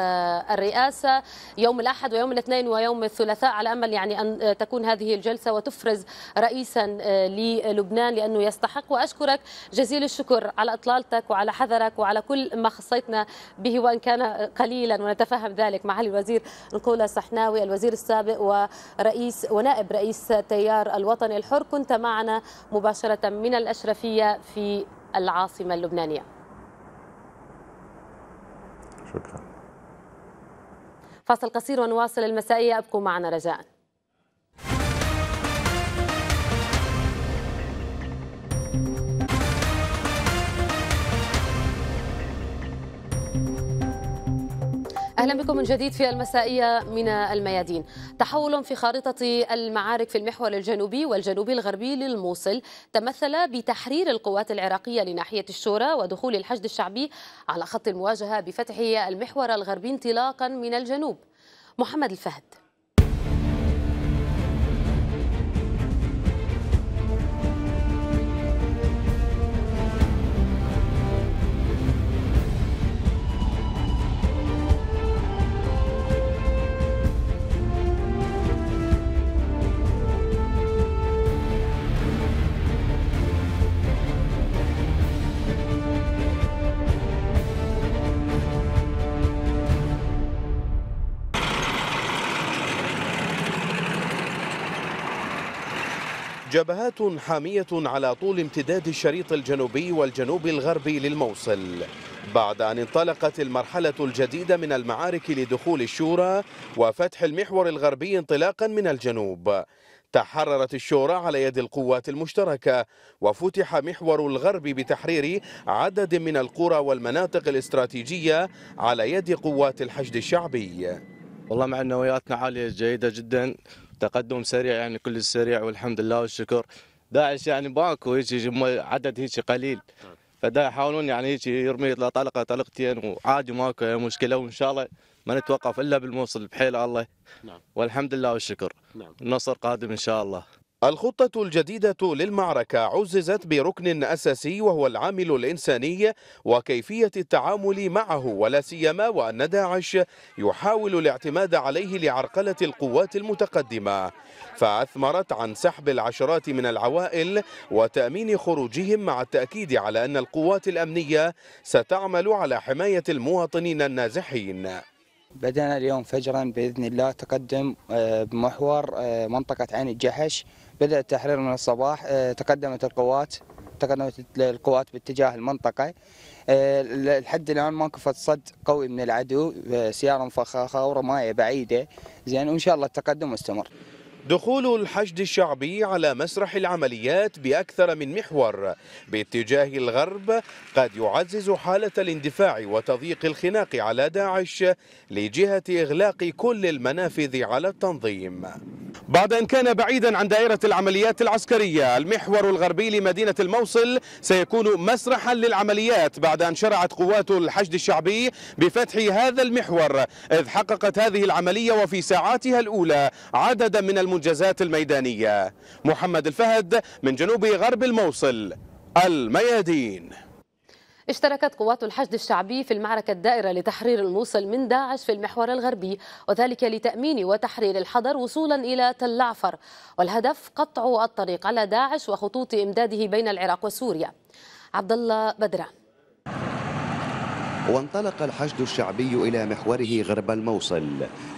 الرئاسة يوم الأحد ويوم الاثنين ويوم الثلاثاء على أمل يعني أن تكون هذه الجلسة وتفرز رئيسا للبنان لأنه يستحق وأشكرك جزيل الشكر على إطلالتك وعلى حذرك وعلى كل ما خصيتنا به وإن كان قليلا ونتفهم ذلك مع معالي الوزير نقولة صحناوي الوزير السابق ورئيس ونائب رئيس تيار الوطني الحر كنت معنا مباشرة من الأشرفية في العاصمة اللبنانية شكرا فاصل قصير ونواصل المسائية ابقوا معنا رجاءً أهلا بكم من جديد في المسائية من الميادين تحول في خارطة المعارك في المحور الجنوبي والجنوبي الغربي للموصل تمثل بتحرير القوات العراقية لناحية الشورى ودخول الحشد الشعبي على خط المواجهة بفتح المحور الغربي انطلاقا من الجنوب محمد الفهد جبهات حامية على طول امتداد الشريط الجنوبي والجنوب الغربي للموصل بعد أن انطلقت المرحلة الجديدة من المعارك لدخول الشورى وفتح المحور الغربي انطلاقا من الجنوب تحررت الشورى على يد القوات المشتركة وفتح محور الغرب بتحرير عدد من القرى والمناطق الاستراتيجية على يد قوات الحشد الشعبي والله مع أولوياتنا عالية جيدة جدا تقدم سريع يعني كل السريع والحمد لله والشكر داعش يعني باكو هيك عدد هيك قليل فدا يحاولون يعني هيك يرمي طلقه طلقتين وعادي ماكو مشكله وان شاء الله ما نتوقف الا بالموصل بحيل الله نعم. والحمد لله والشكر نعم. النصر قادم ان شاء الله الخطة الجديدة للمعركة عززت بركن أساسي وهو العامل الإنساني وكيفية التعامل معه ولا سيما وأن داعش يحاول الاعتماد عليه لعرقلة القوات المتقدمة فأثمرت عن سحب العشرات من العوائل وتأمين خروجهم مع التأكيد على أن القوات الأمنية ستعمل على حماية المواطنين النازحين بدأنا اليوم فجرا بإذن الله تقدم بمحور آه، آه، منطقة عين الجحش بدأ التحرير من الصباح آه، تقدمت القوات تقدمت القوات باتجاه المنطقة آه، لحد الآن ما كفت صد قوي من العدو آه، سيارة مفخخة ورماية بعيدة زين وإن شاء الله التقدم مستمر دخول الحشد الشعبي على مسرح العمليات بأكثر من محور باتجاه الغرب قد يعزز حالة الاندفاع وتضييق الخناق على داعش لجهة إغلاق كل المنافذ على التنظيم بعد أن كان بعيدا عن دائرة العمليات العسكرية المحور الغربي لمدينة الموصل سيكون مسرحا للعمليات بعد أن شرعت قوات الحشد الشعبي بفتح هذا المحور إذ حققت هذه العملية وفي ساعاتها الأولى عددا من المسلمين المنجزات الميدانية محمد الفهد من جنوب غرب الموصل الميادين اشتركت قوات الحشد الشعبي في المعركة الدائرة لتحرير الموصل من داعش في المحور الغربي وذلك لتأمين وتحرير الحضر وصولا إلى تل عفر والهدف قطع الطريق على داعش وخطوط إمداده بين العراق وسوريا عبد الله بدران وانطلق الحشد الشعبي إلى محوره غرب الموصل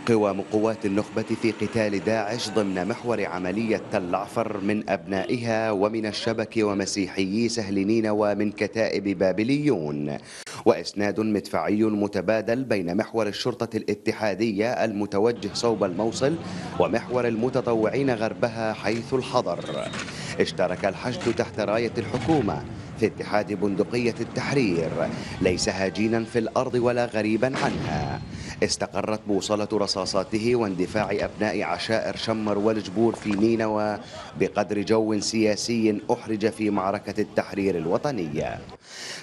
قوام قوات النخبة في قتال داعش ضمن محور عملية تل عفر من أبنائها ومن الشبك ومسيحيي سهل نينوى ومن كتائب بابليون وإسناد مدفعي متبادل بين محور الشرطة الاتحادية المتوجه صوب الموصل ومحور المتطوعين غربها حيث الحضر اشترك الحشد تحت راية الحكومة في اتحاد بندقية التحرير ليس هاجينا في الأرض ولا غريبا عنها استقرت بوصلة رصاصاته واندفاع أبناء عشائر شمر والجبور في نينوى بقدر جو سياسي أحرج في معركة التحرير الوطنية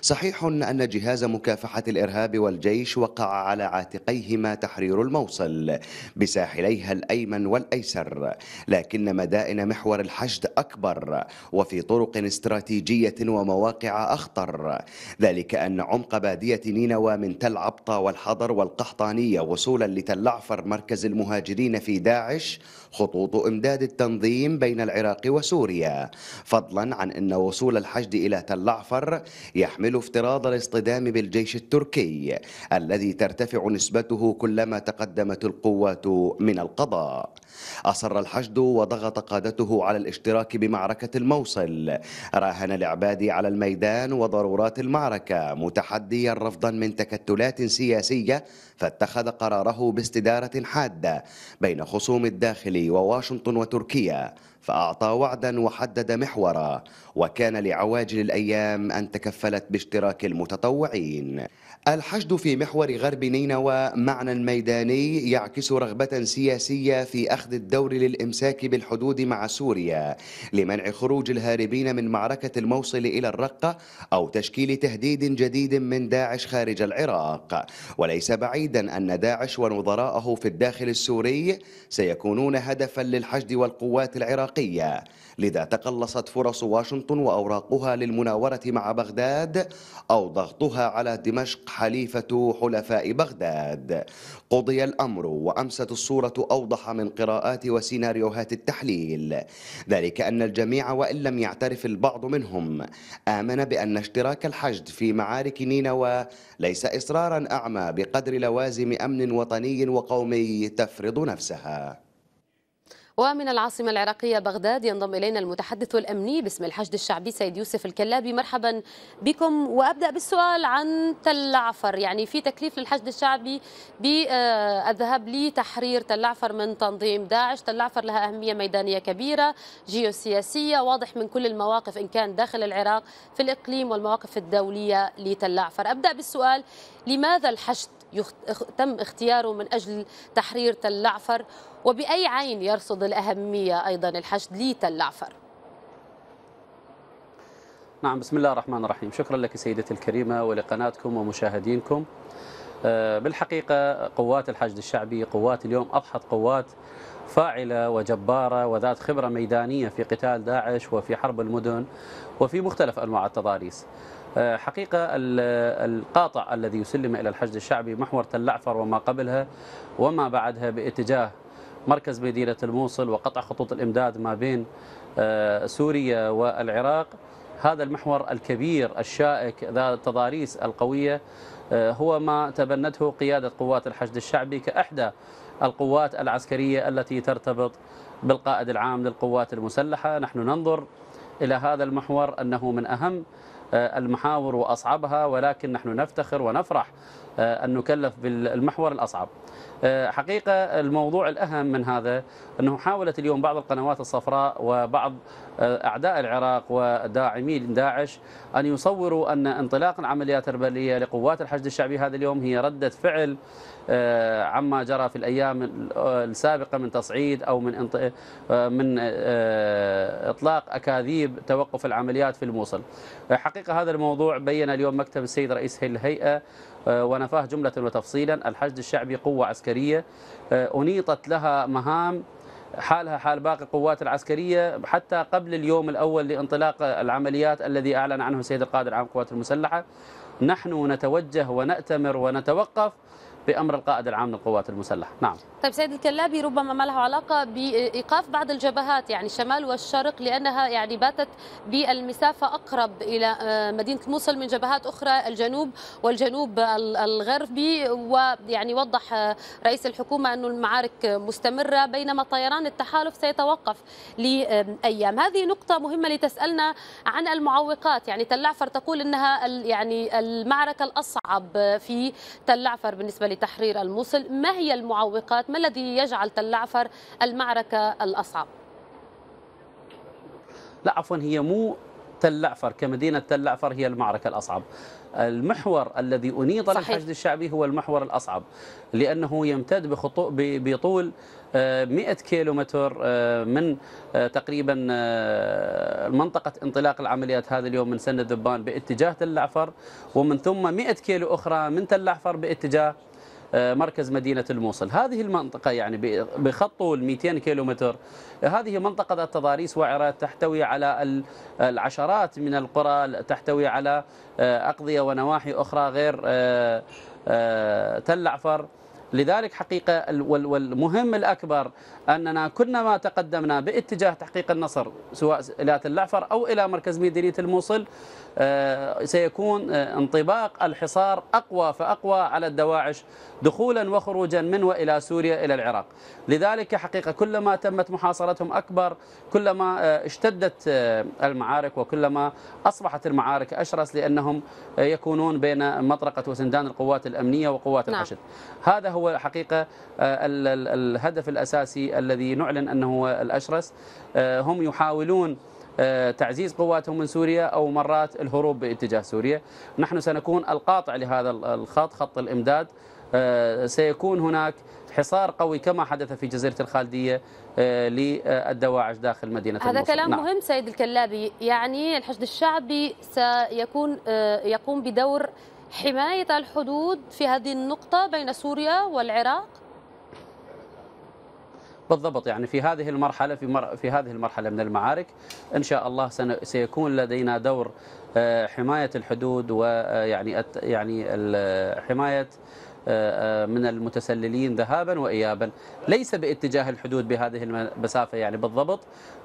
صحيح أن جهاز مكافحة الإرهاب والجيش وقع على عاتقيهما تحرير الموصل بساحليها الأيمن والأيسر لكن مدائن محور الحشد أكبر وفي طرق استراتيجية ومواقع أخطر ذلك أن عمق بادية نينوى من تل عبطة والحضر والقحطانية الجنوبية وصولا لتلعفر مركز المهاجرين في داعش خطوط إمداد التنظيم بين العراق وسوريا فضلا عن أن وصول الحشد إلى تلعفر يحمل افتراض الاصطدام بالجيش التركي الذي ترتفع نسبته كلما تقدمت القوات من القضاء أصر الحشد وضغط قادته على الاشتراك بمعركة الموصل راهن العبادي على الميدان وضرورات المعركة متحديا رفضا من تكتلات سياسية فاتخذ قراره باستدارة حادة بين خصوم الداخل وواشنطن وتركيا فأعطى وعدا وحدد محورا وكان لعواجل الأيام أن تكفلت باشتراك المتطوعين الحشد في محور غرب نينوى معنى ميداني يعكس رغبة سياسية في أخذ الدور للإمساك بالحدود مع سوريا لمنع خروج الهاربين من معركة الموصل إلى الرقة أو تشكيل تهديد جديد من داعش خارج العراق وليس بعيدا أن داعش ونظراءه في الداخل السوري سيكونون هدفا للحشد والقوات العراقية لذا تقلصت فرص واشنطن وأوراقها للمناورة مع بغداد أو ضغطها على دمشق حليفة حلفاء بغداد قضي الأمر وأمست الصورة أوضح من قراءات وسيناريوهات التحليل ذلك أن الجميع وإن لم يعترف البعض منهم آمن بأن اشتراك الحشد في معارك نينوى ليس إصرارا أعمى بقدر لوازم أمن وطني وقومي تفرض نفسها ومن العاصمة العراقية بغداد ينضم إلينا المتحدث الأمني باسم الحشد الشعبي سيد يوسف الكلابي مرحبا بكم وأبدأ بالسؤال عن تل عفر يعني في تكليف للحشد الشعبي بالذهاب لتحرير تل عفر من تنظيم داعش تل عفر لها أهمية ميدانية كبيرة جيوسياسية واضح من كل المواقف إن كان داخل العراق في الإقليم والمواقف الدولية لتل عفر أبدأ بالسؤال لماذا الحشد تم اختياره من أجل تحرير تل العفر وبأي عين يرصد الأهمية أيضا الحشد لتل العفر نعم بسم الله الرحمن الرحيم شكرا لك سيدتي الكريمة ولقناتكم ومشاهدينكم آه، بالحقيقة قوات الحشد الشعبي قوات اليوم أضحت قوات فاعلة وجبارة وذات خبرة ميدانية في قتال داعش وفي حرب المدن وفي مختلف أنواع التضاريس آه، حقيقة القاطع الذي يسلم إلى الحشد الشعبي محور تلعفر وما قبلها وما بعدها باتجاه مركز مدينة الموصل وقطع خطوط الإمداد ما بين آه، سوريا والعراق هذا المحور الكبير الشائك ذا التضاريس القوية آه، هو ما تبنته قيادة قوات الحشد الشعبي كأحدى القوات العسكرية التي ترتبط بالقائد العام للقوات المسلحة نحن ننظر إلى هذا المحور أنه من أهم المحاور وأصعبها ولكن نحن نفتخر ونفرح آه، أن نكلف بالمحور الأصعب آه، حقيقة الموضوع الأهم من هذا أنه حاولت اليوم بعض القنوات الصفراء وبعض آه، أعداء العراق وداعمي داعش أن يصوروا أن انطلاق العمليات الربلية لقوات الحشد الشعبي هذا اليوم هي ردة فعل عما جرى في الأيام السابقة من تصعيد أو من من إطلاق أكاذيب توقف العمليات في الموصل حقيقة هذا الموضوع بين اليوم مكتب السيد رئيس الهيئة آه، ونفاه جملة وتفصيلا الحشد الشعبي قوة عسكرية آه، أنيطت لها مهام حالها حال باقي القوات العسكرية حتى قبل اليوم الأول لانطلاق العمليات الذي أعلن عنه السيد القائد العام للقوات المسلحة نحن نتوجه ونأتمر ونتوقف بأمر القائد العام للقوات المسلحة نعم طيب سيد الكلابي ربما ما له علاقة بإيقاف بعض الجبهات يعني الشمال والشرق لأنها يعني باتت بالمسافة أقرب إلى آه، مدينة موصل من جبهات أخرى الجنوب والجنوب الغربي ويعني وضح آه، رئيس الحكومة أن المعارك مستمرة بينما طيران التحالف سيتوقف لأيام هذه نقطة مهمة لتسألنا عن المعوقات يعني تلعفر تقول أنها يعني المعركة الأصعب في تلعفر بالنسبة لتحرير الموصل ما هي المعوقات ما الذي يجعل تل عفر المعركة الأصعب لا عفوا هي مو تل عفر كمدينة تل عفر هي المعركة الأصعب المحور الذي أنيط للحشد الشعبي هو المحور الأصعب لأنه يمتد بخطو بطول 100 آه، كيلومتر آه، من آه، تقريبا منطقة انطلاق العمليات هذا اليوم من سن الذبان باتجاه تل العفر ومن ثم 100 كيلو أخرى من تل العفر باتجاه آه، مركز مدينة الموصل هذه المنطقة يعني بخط طول 200 كيلومتر هذه منطقة ذات تضاريس وعرة تحتوي على العشرات من القرى تحتوي على آه، أقضية ونواحي أخرى غير آه، تل عفر لذلك حقيقة والمهم الأكبر أننا كلما تقدمنا باتجاه تحقيق النصر سواء إلى تل عفر أو إلى مركز مدينة الموصل آه، سيكون آه، انطباق الحصار أقوى فأقوى على الدواعش دخولا وخروجا من وإلى سوريا إلى العراق لذلك حقيقة كلما تمت محاصرتهم أكبر كلما آه، اشتدت المعارك وكلما أصبحت المعارك أشرس لأنهم يكونون بين مطرقة وسندان القوات الأمنية وقوات نعم. الحشد هذا هو حقيقه الهدف الأساسي الذي نعلن أنه الأشرس هم يحاولون آه، تعزيز قواتهم من سوريا أو مرات الهروب باتجاه سوريا نحن سنكون القاطع لهذا الخط خط الإمداد آه، سيكون هناك حصار قوي كما حدث في جزيرة الخالدية آه، للدواعش داخل مدينة هذا الموصل. كلام نعم. مهم سيد الكلابي يعني الحشد الشعبي سيكون يقوم بدور حماية الحدود في هذه النقطة بين سوريا والعراق بالضبط يعني في هذه المرحلة في, مر في هذه المرحلة من المعارك إن شاء الله سيكون لدينا دور آه، حماية الحدود ويعني آه، يعني, يعني حماية آه، من المتسللين ذهابا وإيابا ليس باتجاه الحدود بهذه المسافة يعني بالضبط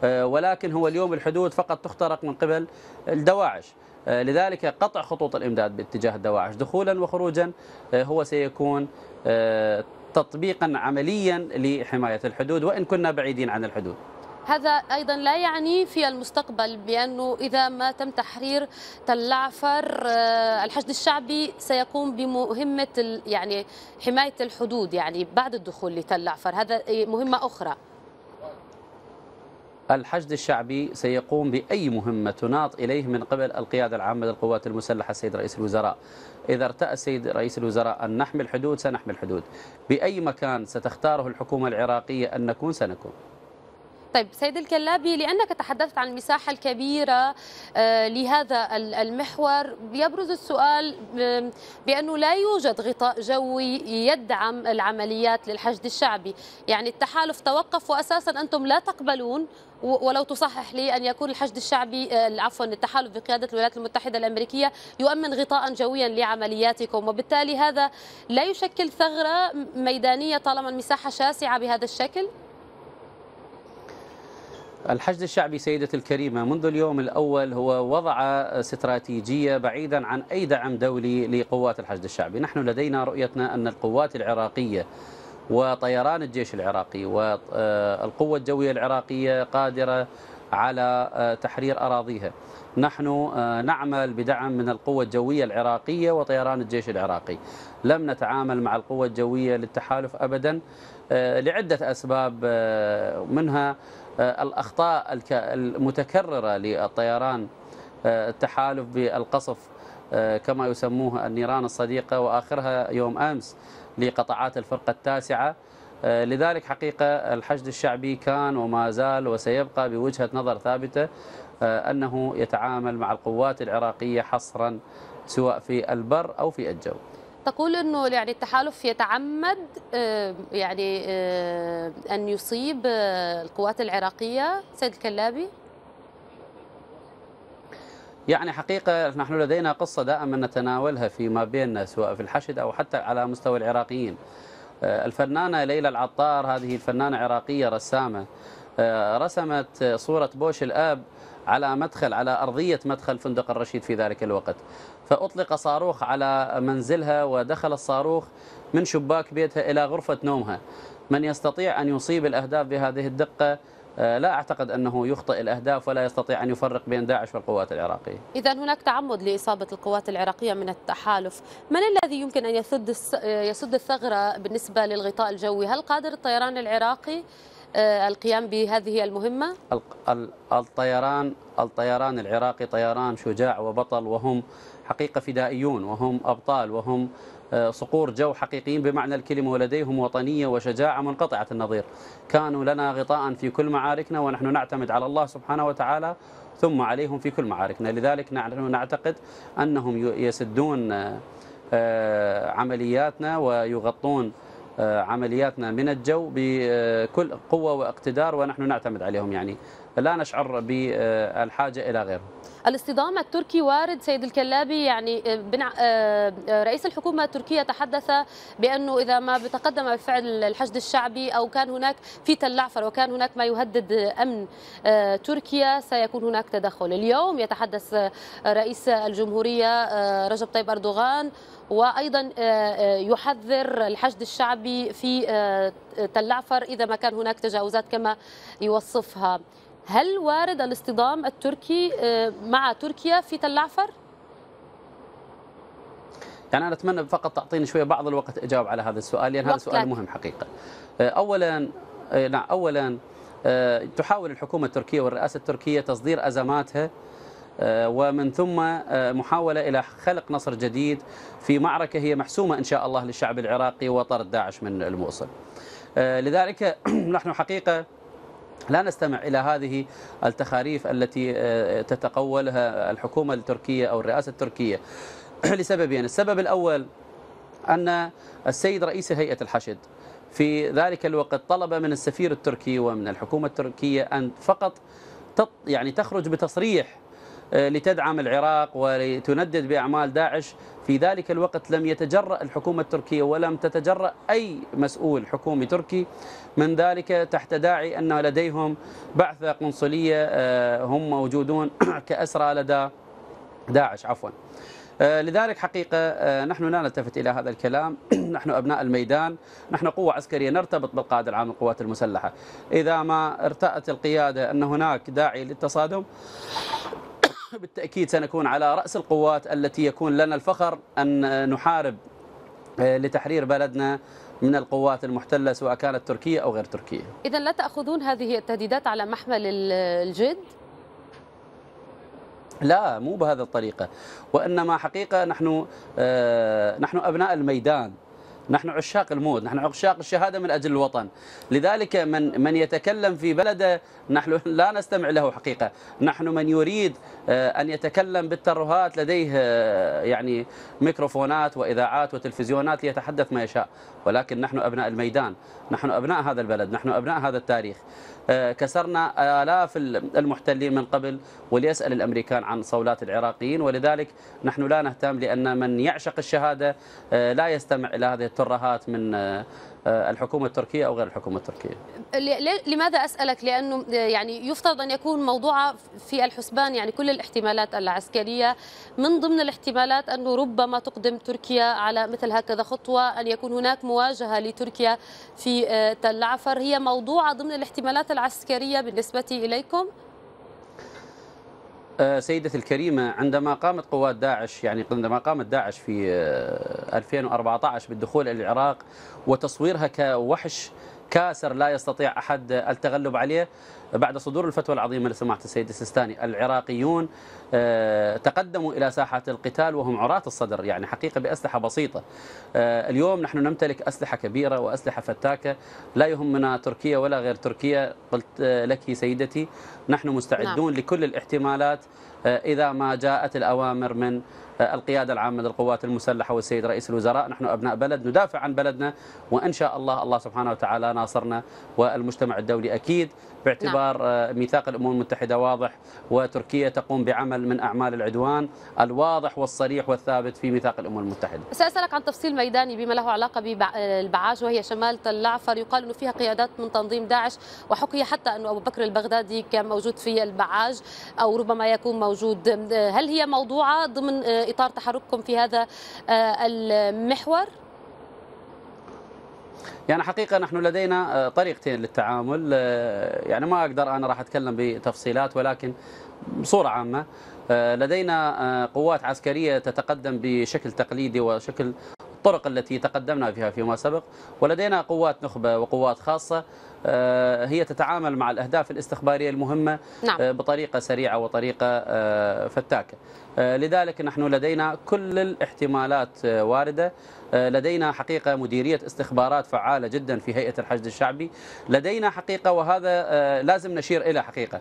ولكن هو اليوم الحدود فقط تخترق من قبل الدواعش لذلك قطع خطوط الإمداد باتجاه الدواعش دخولا وخروجا هو سيكون تطبيقا عمليا لحماية الحدود وإن كنا بعيدين عن الحدود هذا أيضا لا يعني في المستقبل بأنه إذا ما تم تحرير تل عفر آه، الحشد الشعبي سيقوم بمهمة يعني حماية الحدود يعني بعد الدخول لتل عفر هذا مهمة أخرى الحشد الشعبي سيقوم بأي مهمة تناط إليه من قبل القيادة العامة للقوات المسلحة السيد رئيس الوزراء إذا ارتأى السيد رئيس الوزراء أن نحمي الحدود سنحمي الحدود بأي مكان ستختاره الحكومة العراقية أن نكون سنكون طيب سيد الكلابي لأنك تحدثت عن المساحة الكبيرة آه، لهذا المحور يبرز السؤال بأنه لا يوجد غطاء جوي يدعم العمليات للحشد الشعبي يعني التحالف توقف وأساسا أنتم لا تقبلون ولو تصحح لي ان يكون الحشد الشعبي آه، عفوا التحالف بقياده الولايات المتحده الامريكيه يؤمن غطاء جويا لعملياتكم وبالتالي هذا لا يشكل ثغره ميدانيه طالما المساحه شاسعه بهذا الشكل؟ الحشد الشعبي سيدتي الكريمة منذ اليوم الأول هو وضع استراتيجية بعيدا عن أي دعم دولي لقوات الحشد الشعبي نحن لدينا رؤيتنا أن القوات العراقية وطيران الجيش العراقي والقوة الجوية العراقية قادرة على تحرير أراضيها نحن نعمل بدعم من القوة الجوية العراقية وطيران الجيش العراقي لم نتعامل مع القوة الجوية للتحالف أبدا لعدة أسباب منها آه، الأخطاء المتكررة للطيران آه، التحالف بالقصف آه، كما يسموه النيران الصديقة وآخرها يوم أمس لقطاعات الفرقة التاسعة لذلك حقيقة الحشد الشعبي كان وما زال وسيبقى بوجهة نظر ثابتة أنه يتعامل مع القوات العراقية حصرا سواء في البر أو في الجو تقول انه يعني التحالف يتعمد آه، يعني آه، ان يصيب آه، القوات العراقيه سيد الكلابي يعني حقيقة نحن لدينا قصة دائما نتناولها فيما بيننا سواء في الحشد أو حتى على مستوى العراقيين الفنانة ليلى العطار هذه الفنانة عراقية رسامة رسمت صورة بوش الآب على مدخل على أرضية مدخل فندق الرشيد في ذلك الوقت فأطلق صاروخ على منزلها ودخل الصاروخ من شباك بيتها إلى غرفة نومها من يستطيع أن يصيب الأهداف بهذه الدقة آه، لا أعتقد أنه يخطئ الأهداف ولا يستطيع أن يفرق بين داعش والقوات العراقية إذا هناك تعمد لإصابة القوات العراقية من التحالف من الذي يمكن أن يسد, آه، يسد الثغرة بالنسبة للغطاء الجوي هل قادر الطيران العراقي آه، القيام بهذه المهمة؟ الطيران الطيران العراقي طيران شجاع وبطل وهم حقيقة فدائيون وهم أبطال وهم آه، صقور جو حقيقيين بمعنى الكلمة ولديهم وطنية وشجاعة منقطعة النظير كانوا لنا غطاء في كل معاركنا ونحن نعتمد على الله سبحانه وتعالى ثم عليهم في كل معاركنا لذلك نحن نعتقد أنهم يسدون آه، آه، عملياتنا ويغطون عملياتنا من الجو بكل قوة واقتدار ونحن نعتمد عليهم يعني لا نشعر بالحاجة إلى غيرهم الاصطدام التركي وارد سيد الكلابي يعني آه، آه، آه، رئيس الحكومة التركية تحدث بأنه إذا ما تقدم بفعل الحشد الشعبي أو كان هناك في تلعفر وكان هناك ما يهدد أمن تركيا سيكون هناك تدخل اليوم يتحدث رئيس الجمهورية رجب طيب أردوغان وايضا يحذر الحشد الشعبي في تلعفر اذا ما كان هناك تجاوزات كما يوصفها هل وارد الاصطدام التركي آه، مع تركيا في تل عفر؟ يعني أنا أتمنى فقط تعطيني شوية بعض الوقت أجاوب على هذا السؤال لأن يعني هذا سؤال مهم حقيقة آه، أولا آه، نعم أولا تحاول الحكومة التركية والرئاسة التركية تصدير أزماتها ومن ثم محاولة إلى خلق نصر جديد في معركة هي محسومة إن شاء الله للشعب العراقي وطرد داعش من الموصل لذلك نحن حقيقة لا نستمع إلى هذه التخاريف التي آه، تتقولها الحكومة التركية أو الرئاسة التركية لسببين يعني، السبب الأول أن السيد رئيس هيئة الحشد في ذلك الوقت طلب من السفير التركي ومن الحكومة التركية أن فقط يعني تخرج بتصريح آه، لتدعم العراق ولتندد بأعمال داعش في ذلك الوقت لم يتجرأ الحكومة التركية ولم تتجرأ أي مسؤول حكومي تركي من ذلك تحت داعي أن لديهم بعثة قنصلية آه، هم موجودون كأسرى لدى داعش عفوا آه، لذلك حقيقة آه، نحن لا نلتفت إلى هذا الكلام نحن أبناء الميدان نحن قوة عسكرية نرتبط بالقائد العام للقوات المسلحة إذا ما ارتأت القيادة أن هناك داعي للتصادم بالتأكيد سنكون على رأس القوات التي يكون لنا الفخر أن نحارب آه، لتحرير بلدنا من القوات المحتلة سواء كانت تركية أو غير تركية إذا لا تأخذون هذه التهديدات على محمل الجد؟ لا مو بهذه الطريقة وإنما حقيقة نحن آه، نحن أبناء الميدان نحن عشاق الموت نحن عشاق الشهادة من أجل الوطن لذلك من, من يتكلم في بلده نحن لا نستمع له حقيقة نحن من يريد آه، أن يتكلم بالترهات لديه آه، يعني ميكروفونات وإذاعات وتلفزيونات ليتحدث ما يشاء ولكن نحن أبناء الميدان نحن أبناء هذا البلد نحن أبناء هذا التاريخ آه، كسرنا آلاف المحتلين من قبل وليسأل الأمريكان عن صولات العراقيين ولذلك نحن لا نهتم لأن من يعشق الشهادة آه، لا يستمع إلى هذه الترهات من آه، آه، الحكومه التركيه او غير الحكومه التركيه لماذا اسالك لانه يعني يفترض ان يكون موضوعة في الحسبان يعني كل الاحتمالات العسكريه من ضمن الاحتمالات انه ربما تقدم تركيا على مثل هكذا خطوه ان يكون هناك مواجهه لتركيا في آه، تل عفر هي موضوعة ضمن الاحتمالات العسكريه بالنسبه اليكم آه، سيدتي الكريمة عندما قامت قوات داعش يعني عندما قامت داعش في 2014 آه، بالدخول إلى العراق وتصويرها كوحش كاسر لا يستطيع أحد التغلب عليه بعد صدور الفتوى العظيمة لسماحة السيد السيستاني العراقيون آه، تقدموا إلى ساحة القتال وهم عراة الصدر يعني حقيقة بأسلحة بسيطة آه، اليوم نحن نمتلك أسلحة كبيرة وأسلحة فتاكة لا يهمنا تركيا ولا غير تركيا قلت آه، لك سيدتي نحن مستعدون نعم. لكل الاحتمالات إذا ما جاءت الأوامر من القيادة العامة للقوات المسلحة والسيد رئيس الوزراء نحن أبناء بلد ندافع عن بلدنا وإن شاء الله الله سبحانه وتعالى ناصرنا والمجتمع الدولي أكيد باعتبار نعم. آه، ميثاق الأمم المتحدة واضح وتركيا تقوم بعمل من أعمال العدوان الواضح والصريح والثابت في ميثاق الأمم المتحدة سأسألك عن تفصيل ميداني بما له علاقة بالبعاج وهي شمال تل العفر يقال أنه فيها قيادات من تنظيم داعش وحكي حتى أنه أبو بكر البغدادي كان موجود في البعاج أو ربما يكون موجود آه، هل هي موضوعة ضمن آه، إطار تحرككم في هذا آه، المحور؟ يعني حقيقة نحن لدينا آه، طريقتين للتعامل آه، يعني ما أقدر أنا راح أتكلم بتفصيلات ولكن بصورة عامة لدينا قوات عسكرية تتقدم بشكل تقليدي وشكل الطرق التي تقدمنا فيها فيما سبق ولدينا قوات نخبة وقوات خاصة هي تتعامل مع الأهداف الاستخبارية المهمة نعم. بطريقة سريعة وطريقة فتاكة آه، لذلك نحن لدينا كل الاحتمالات آه، واردة آه، لدينا حقيقة مديرية استخبارات فعالة جدا في هيئة الحشد الشعبي لدينا حقيقة وهذا لازم نشير إلى حقيقة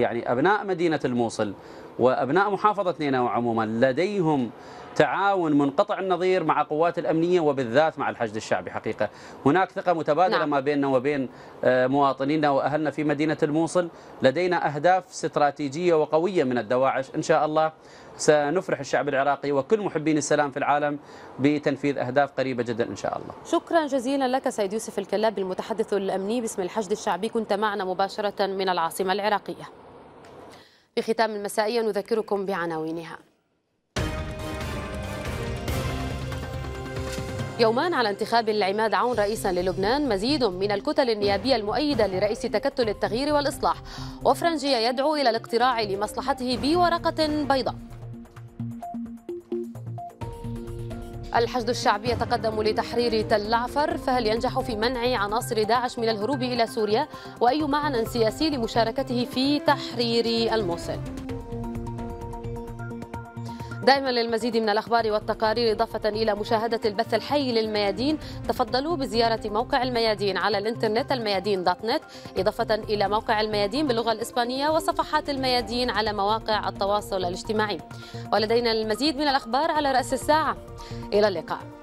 يعني أبناء مدينة الموصل وأبناء محافظة نينوى عموما لديهم تعاون منقطع النظير مع قوات الأمنية وبالذات مع الحشد الشعبي حقيقة هناك ثقة متبادلة نعم. ما بيننا وبين آه، مواطنينا وأهلنا في مدينة الموصل لدينا أهداف استراتيجية وقوية من الدواعش إن شاء الله سنفرح الشعب العراقي وكل محبين السلام في العالم بتنفيذ أهداف قريبة جدا إن شاء الله شكرا جزيلا لك سيد يوسف الكلاب المتحدث الأمني باسم الحشد الشعبي كنت معنا مباشرة من العاصمة العراقية في ختام المسائية نذكركم بعناوينها يومان على انتخاب العماد عون رئيسا للبنان مزيد من الكتل النيابية المؤيدة لرئيس تكتل التغيير والإصلاح وفرنجية يدعو إلى الاقتراع لمصلحته بورقة بيضاء الحشد الشعبي يتقدم لتحرير تل العفر فهل ينجح في منع عناصر داعش من الهروب إلى سوريا وأي معنى سياسي لمشاركته في تحرير الموصل؟ دائما للمزيد من الأخبار والتقارير إضافة إلى مشاهدة البث الحي للميادين تفضلوا بزيارة موقع الميادين على الإنترنت الميادين دوت نت إضافة إلى موقع الميادين باللغة الإسبانية وصفحات الميادين على مواقع التواصل الاجتماعي ولدينا المزيد من الأخبار على رأس الساعة إلى اللقاء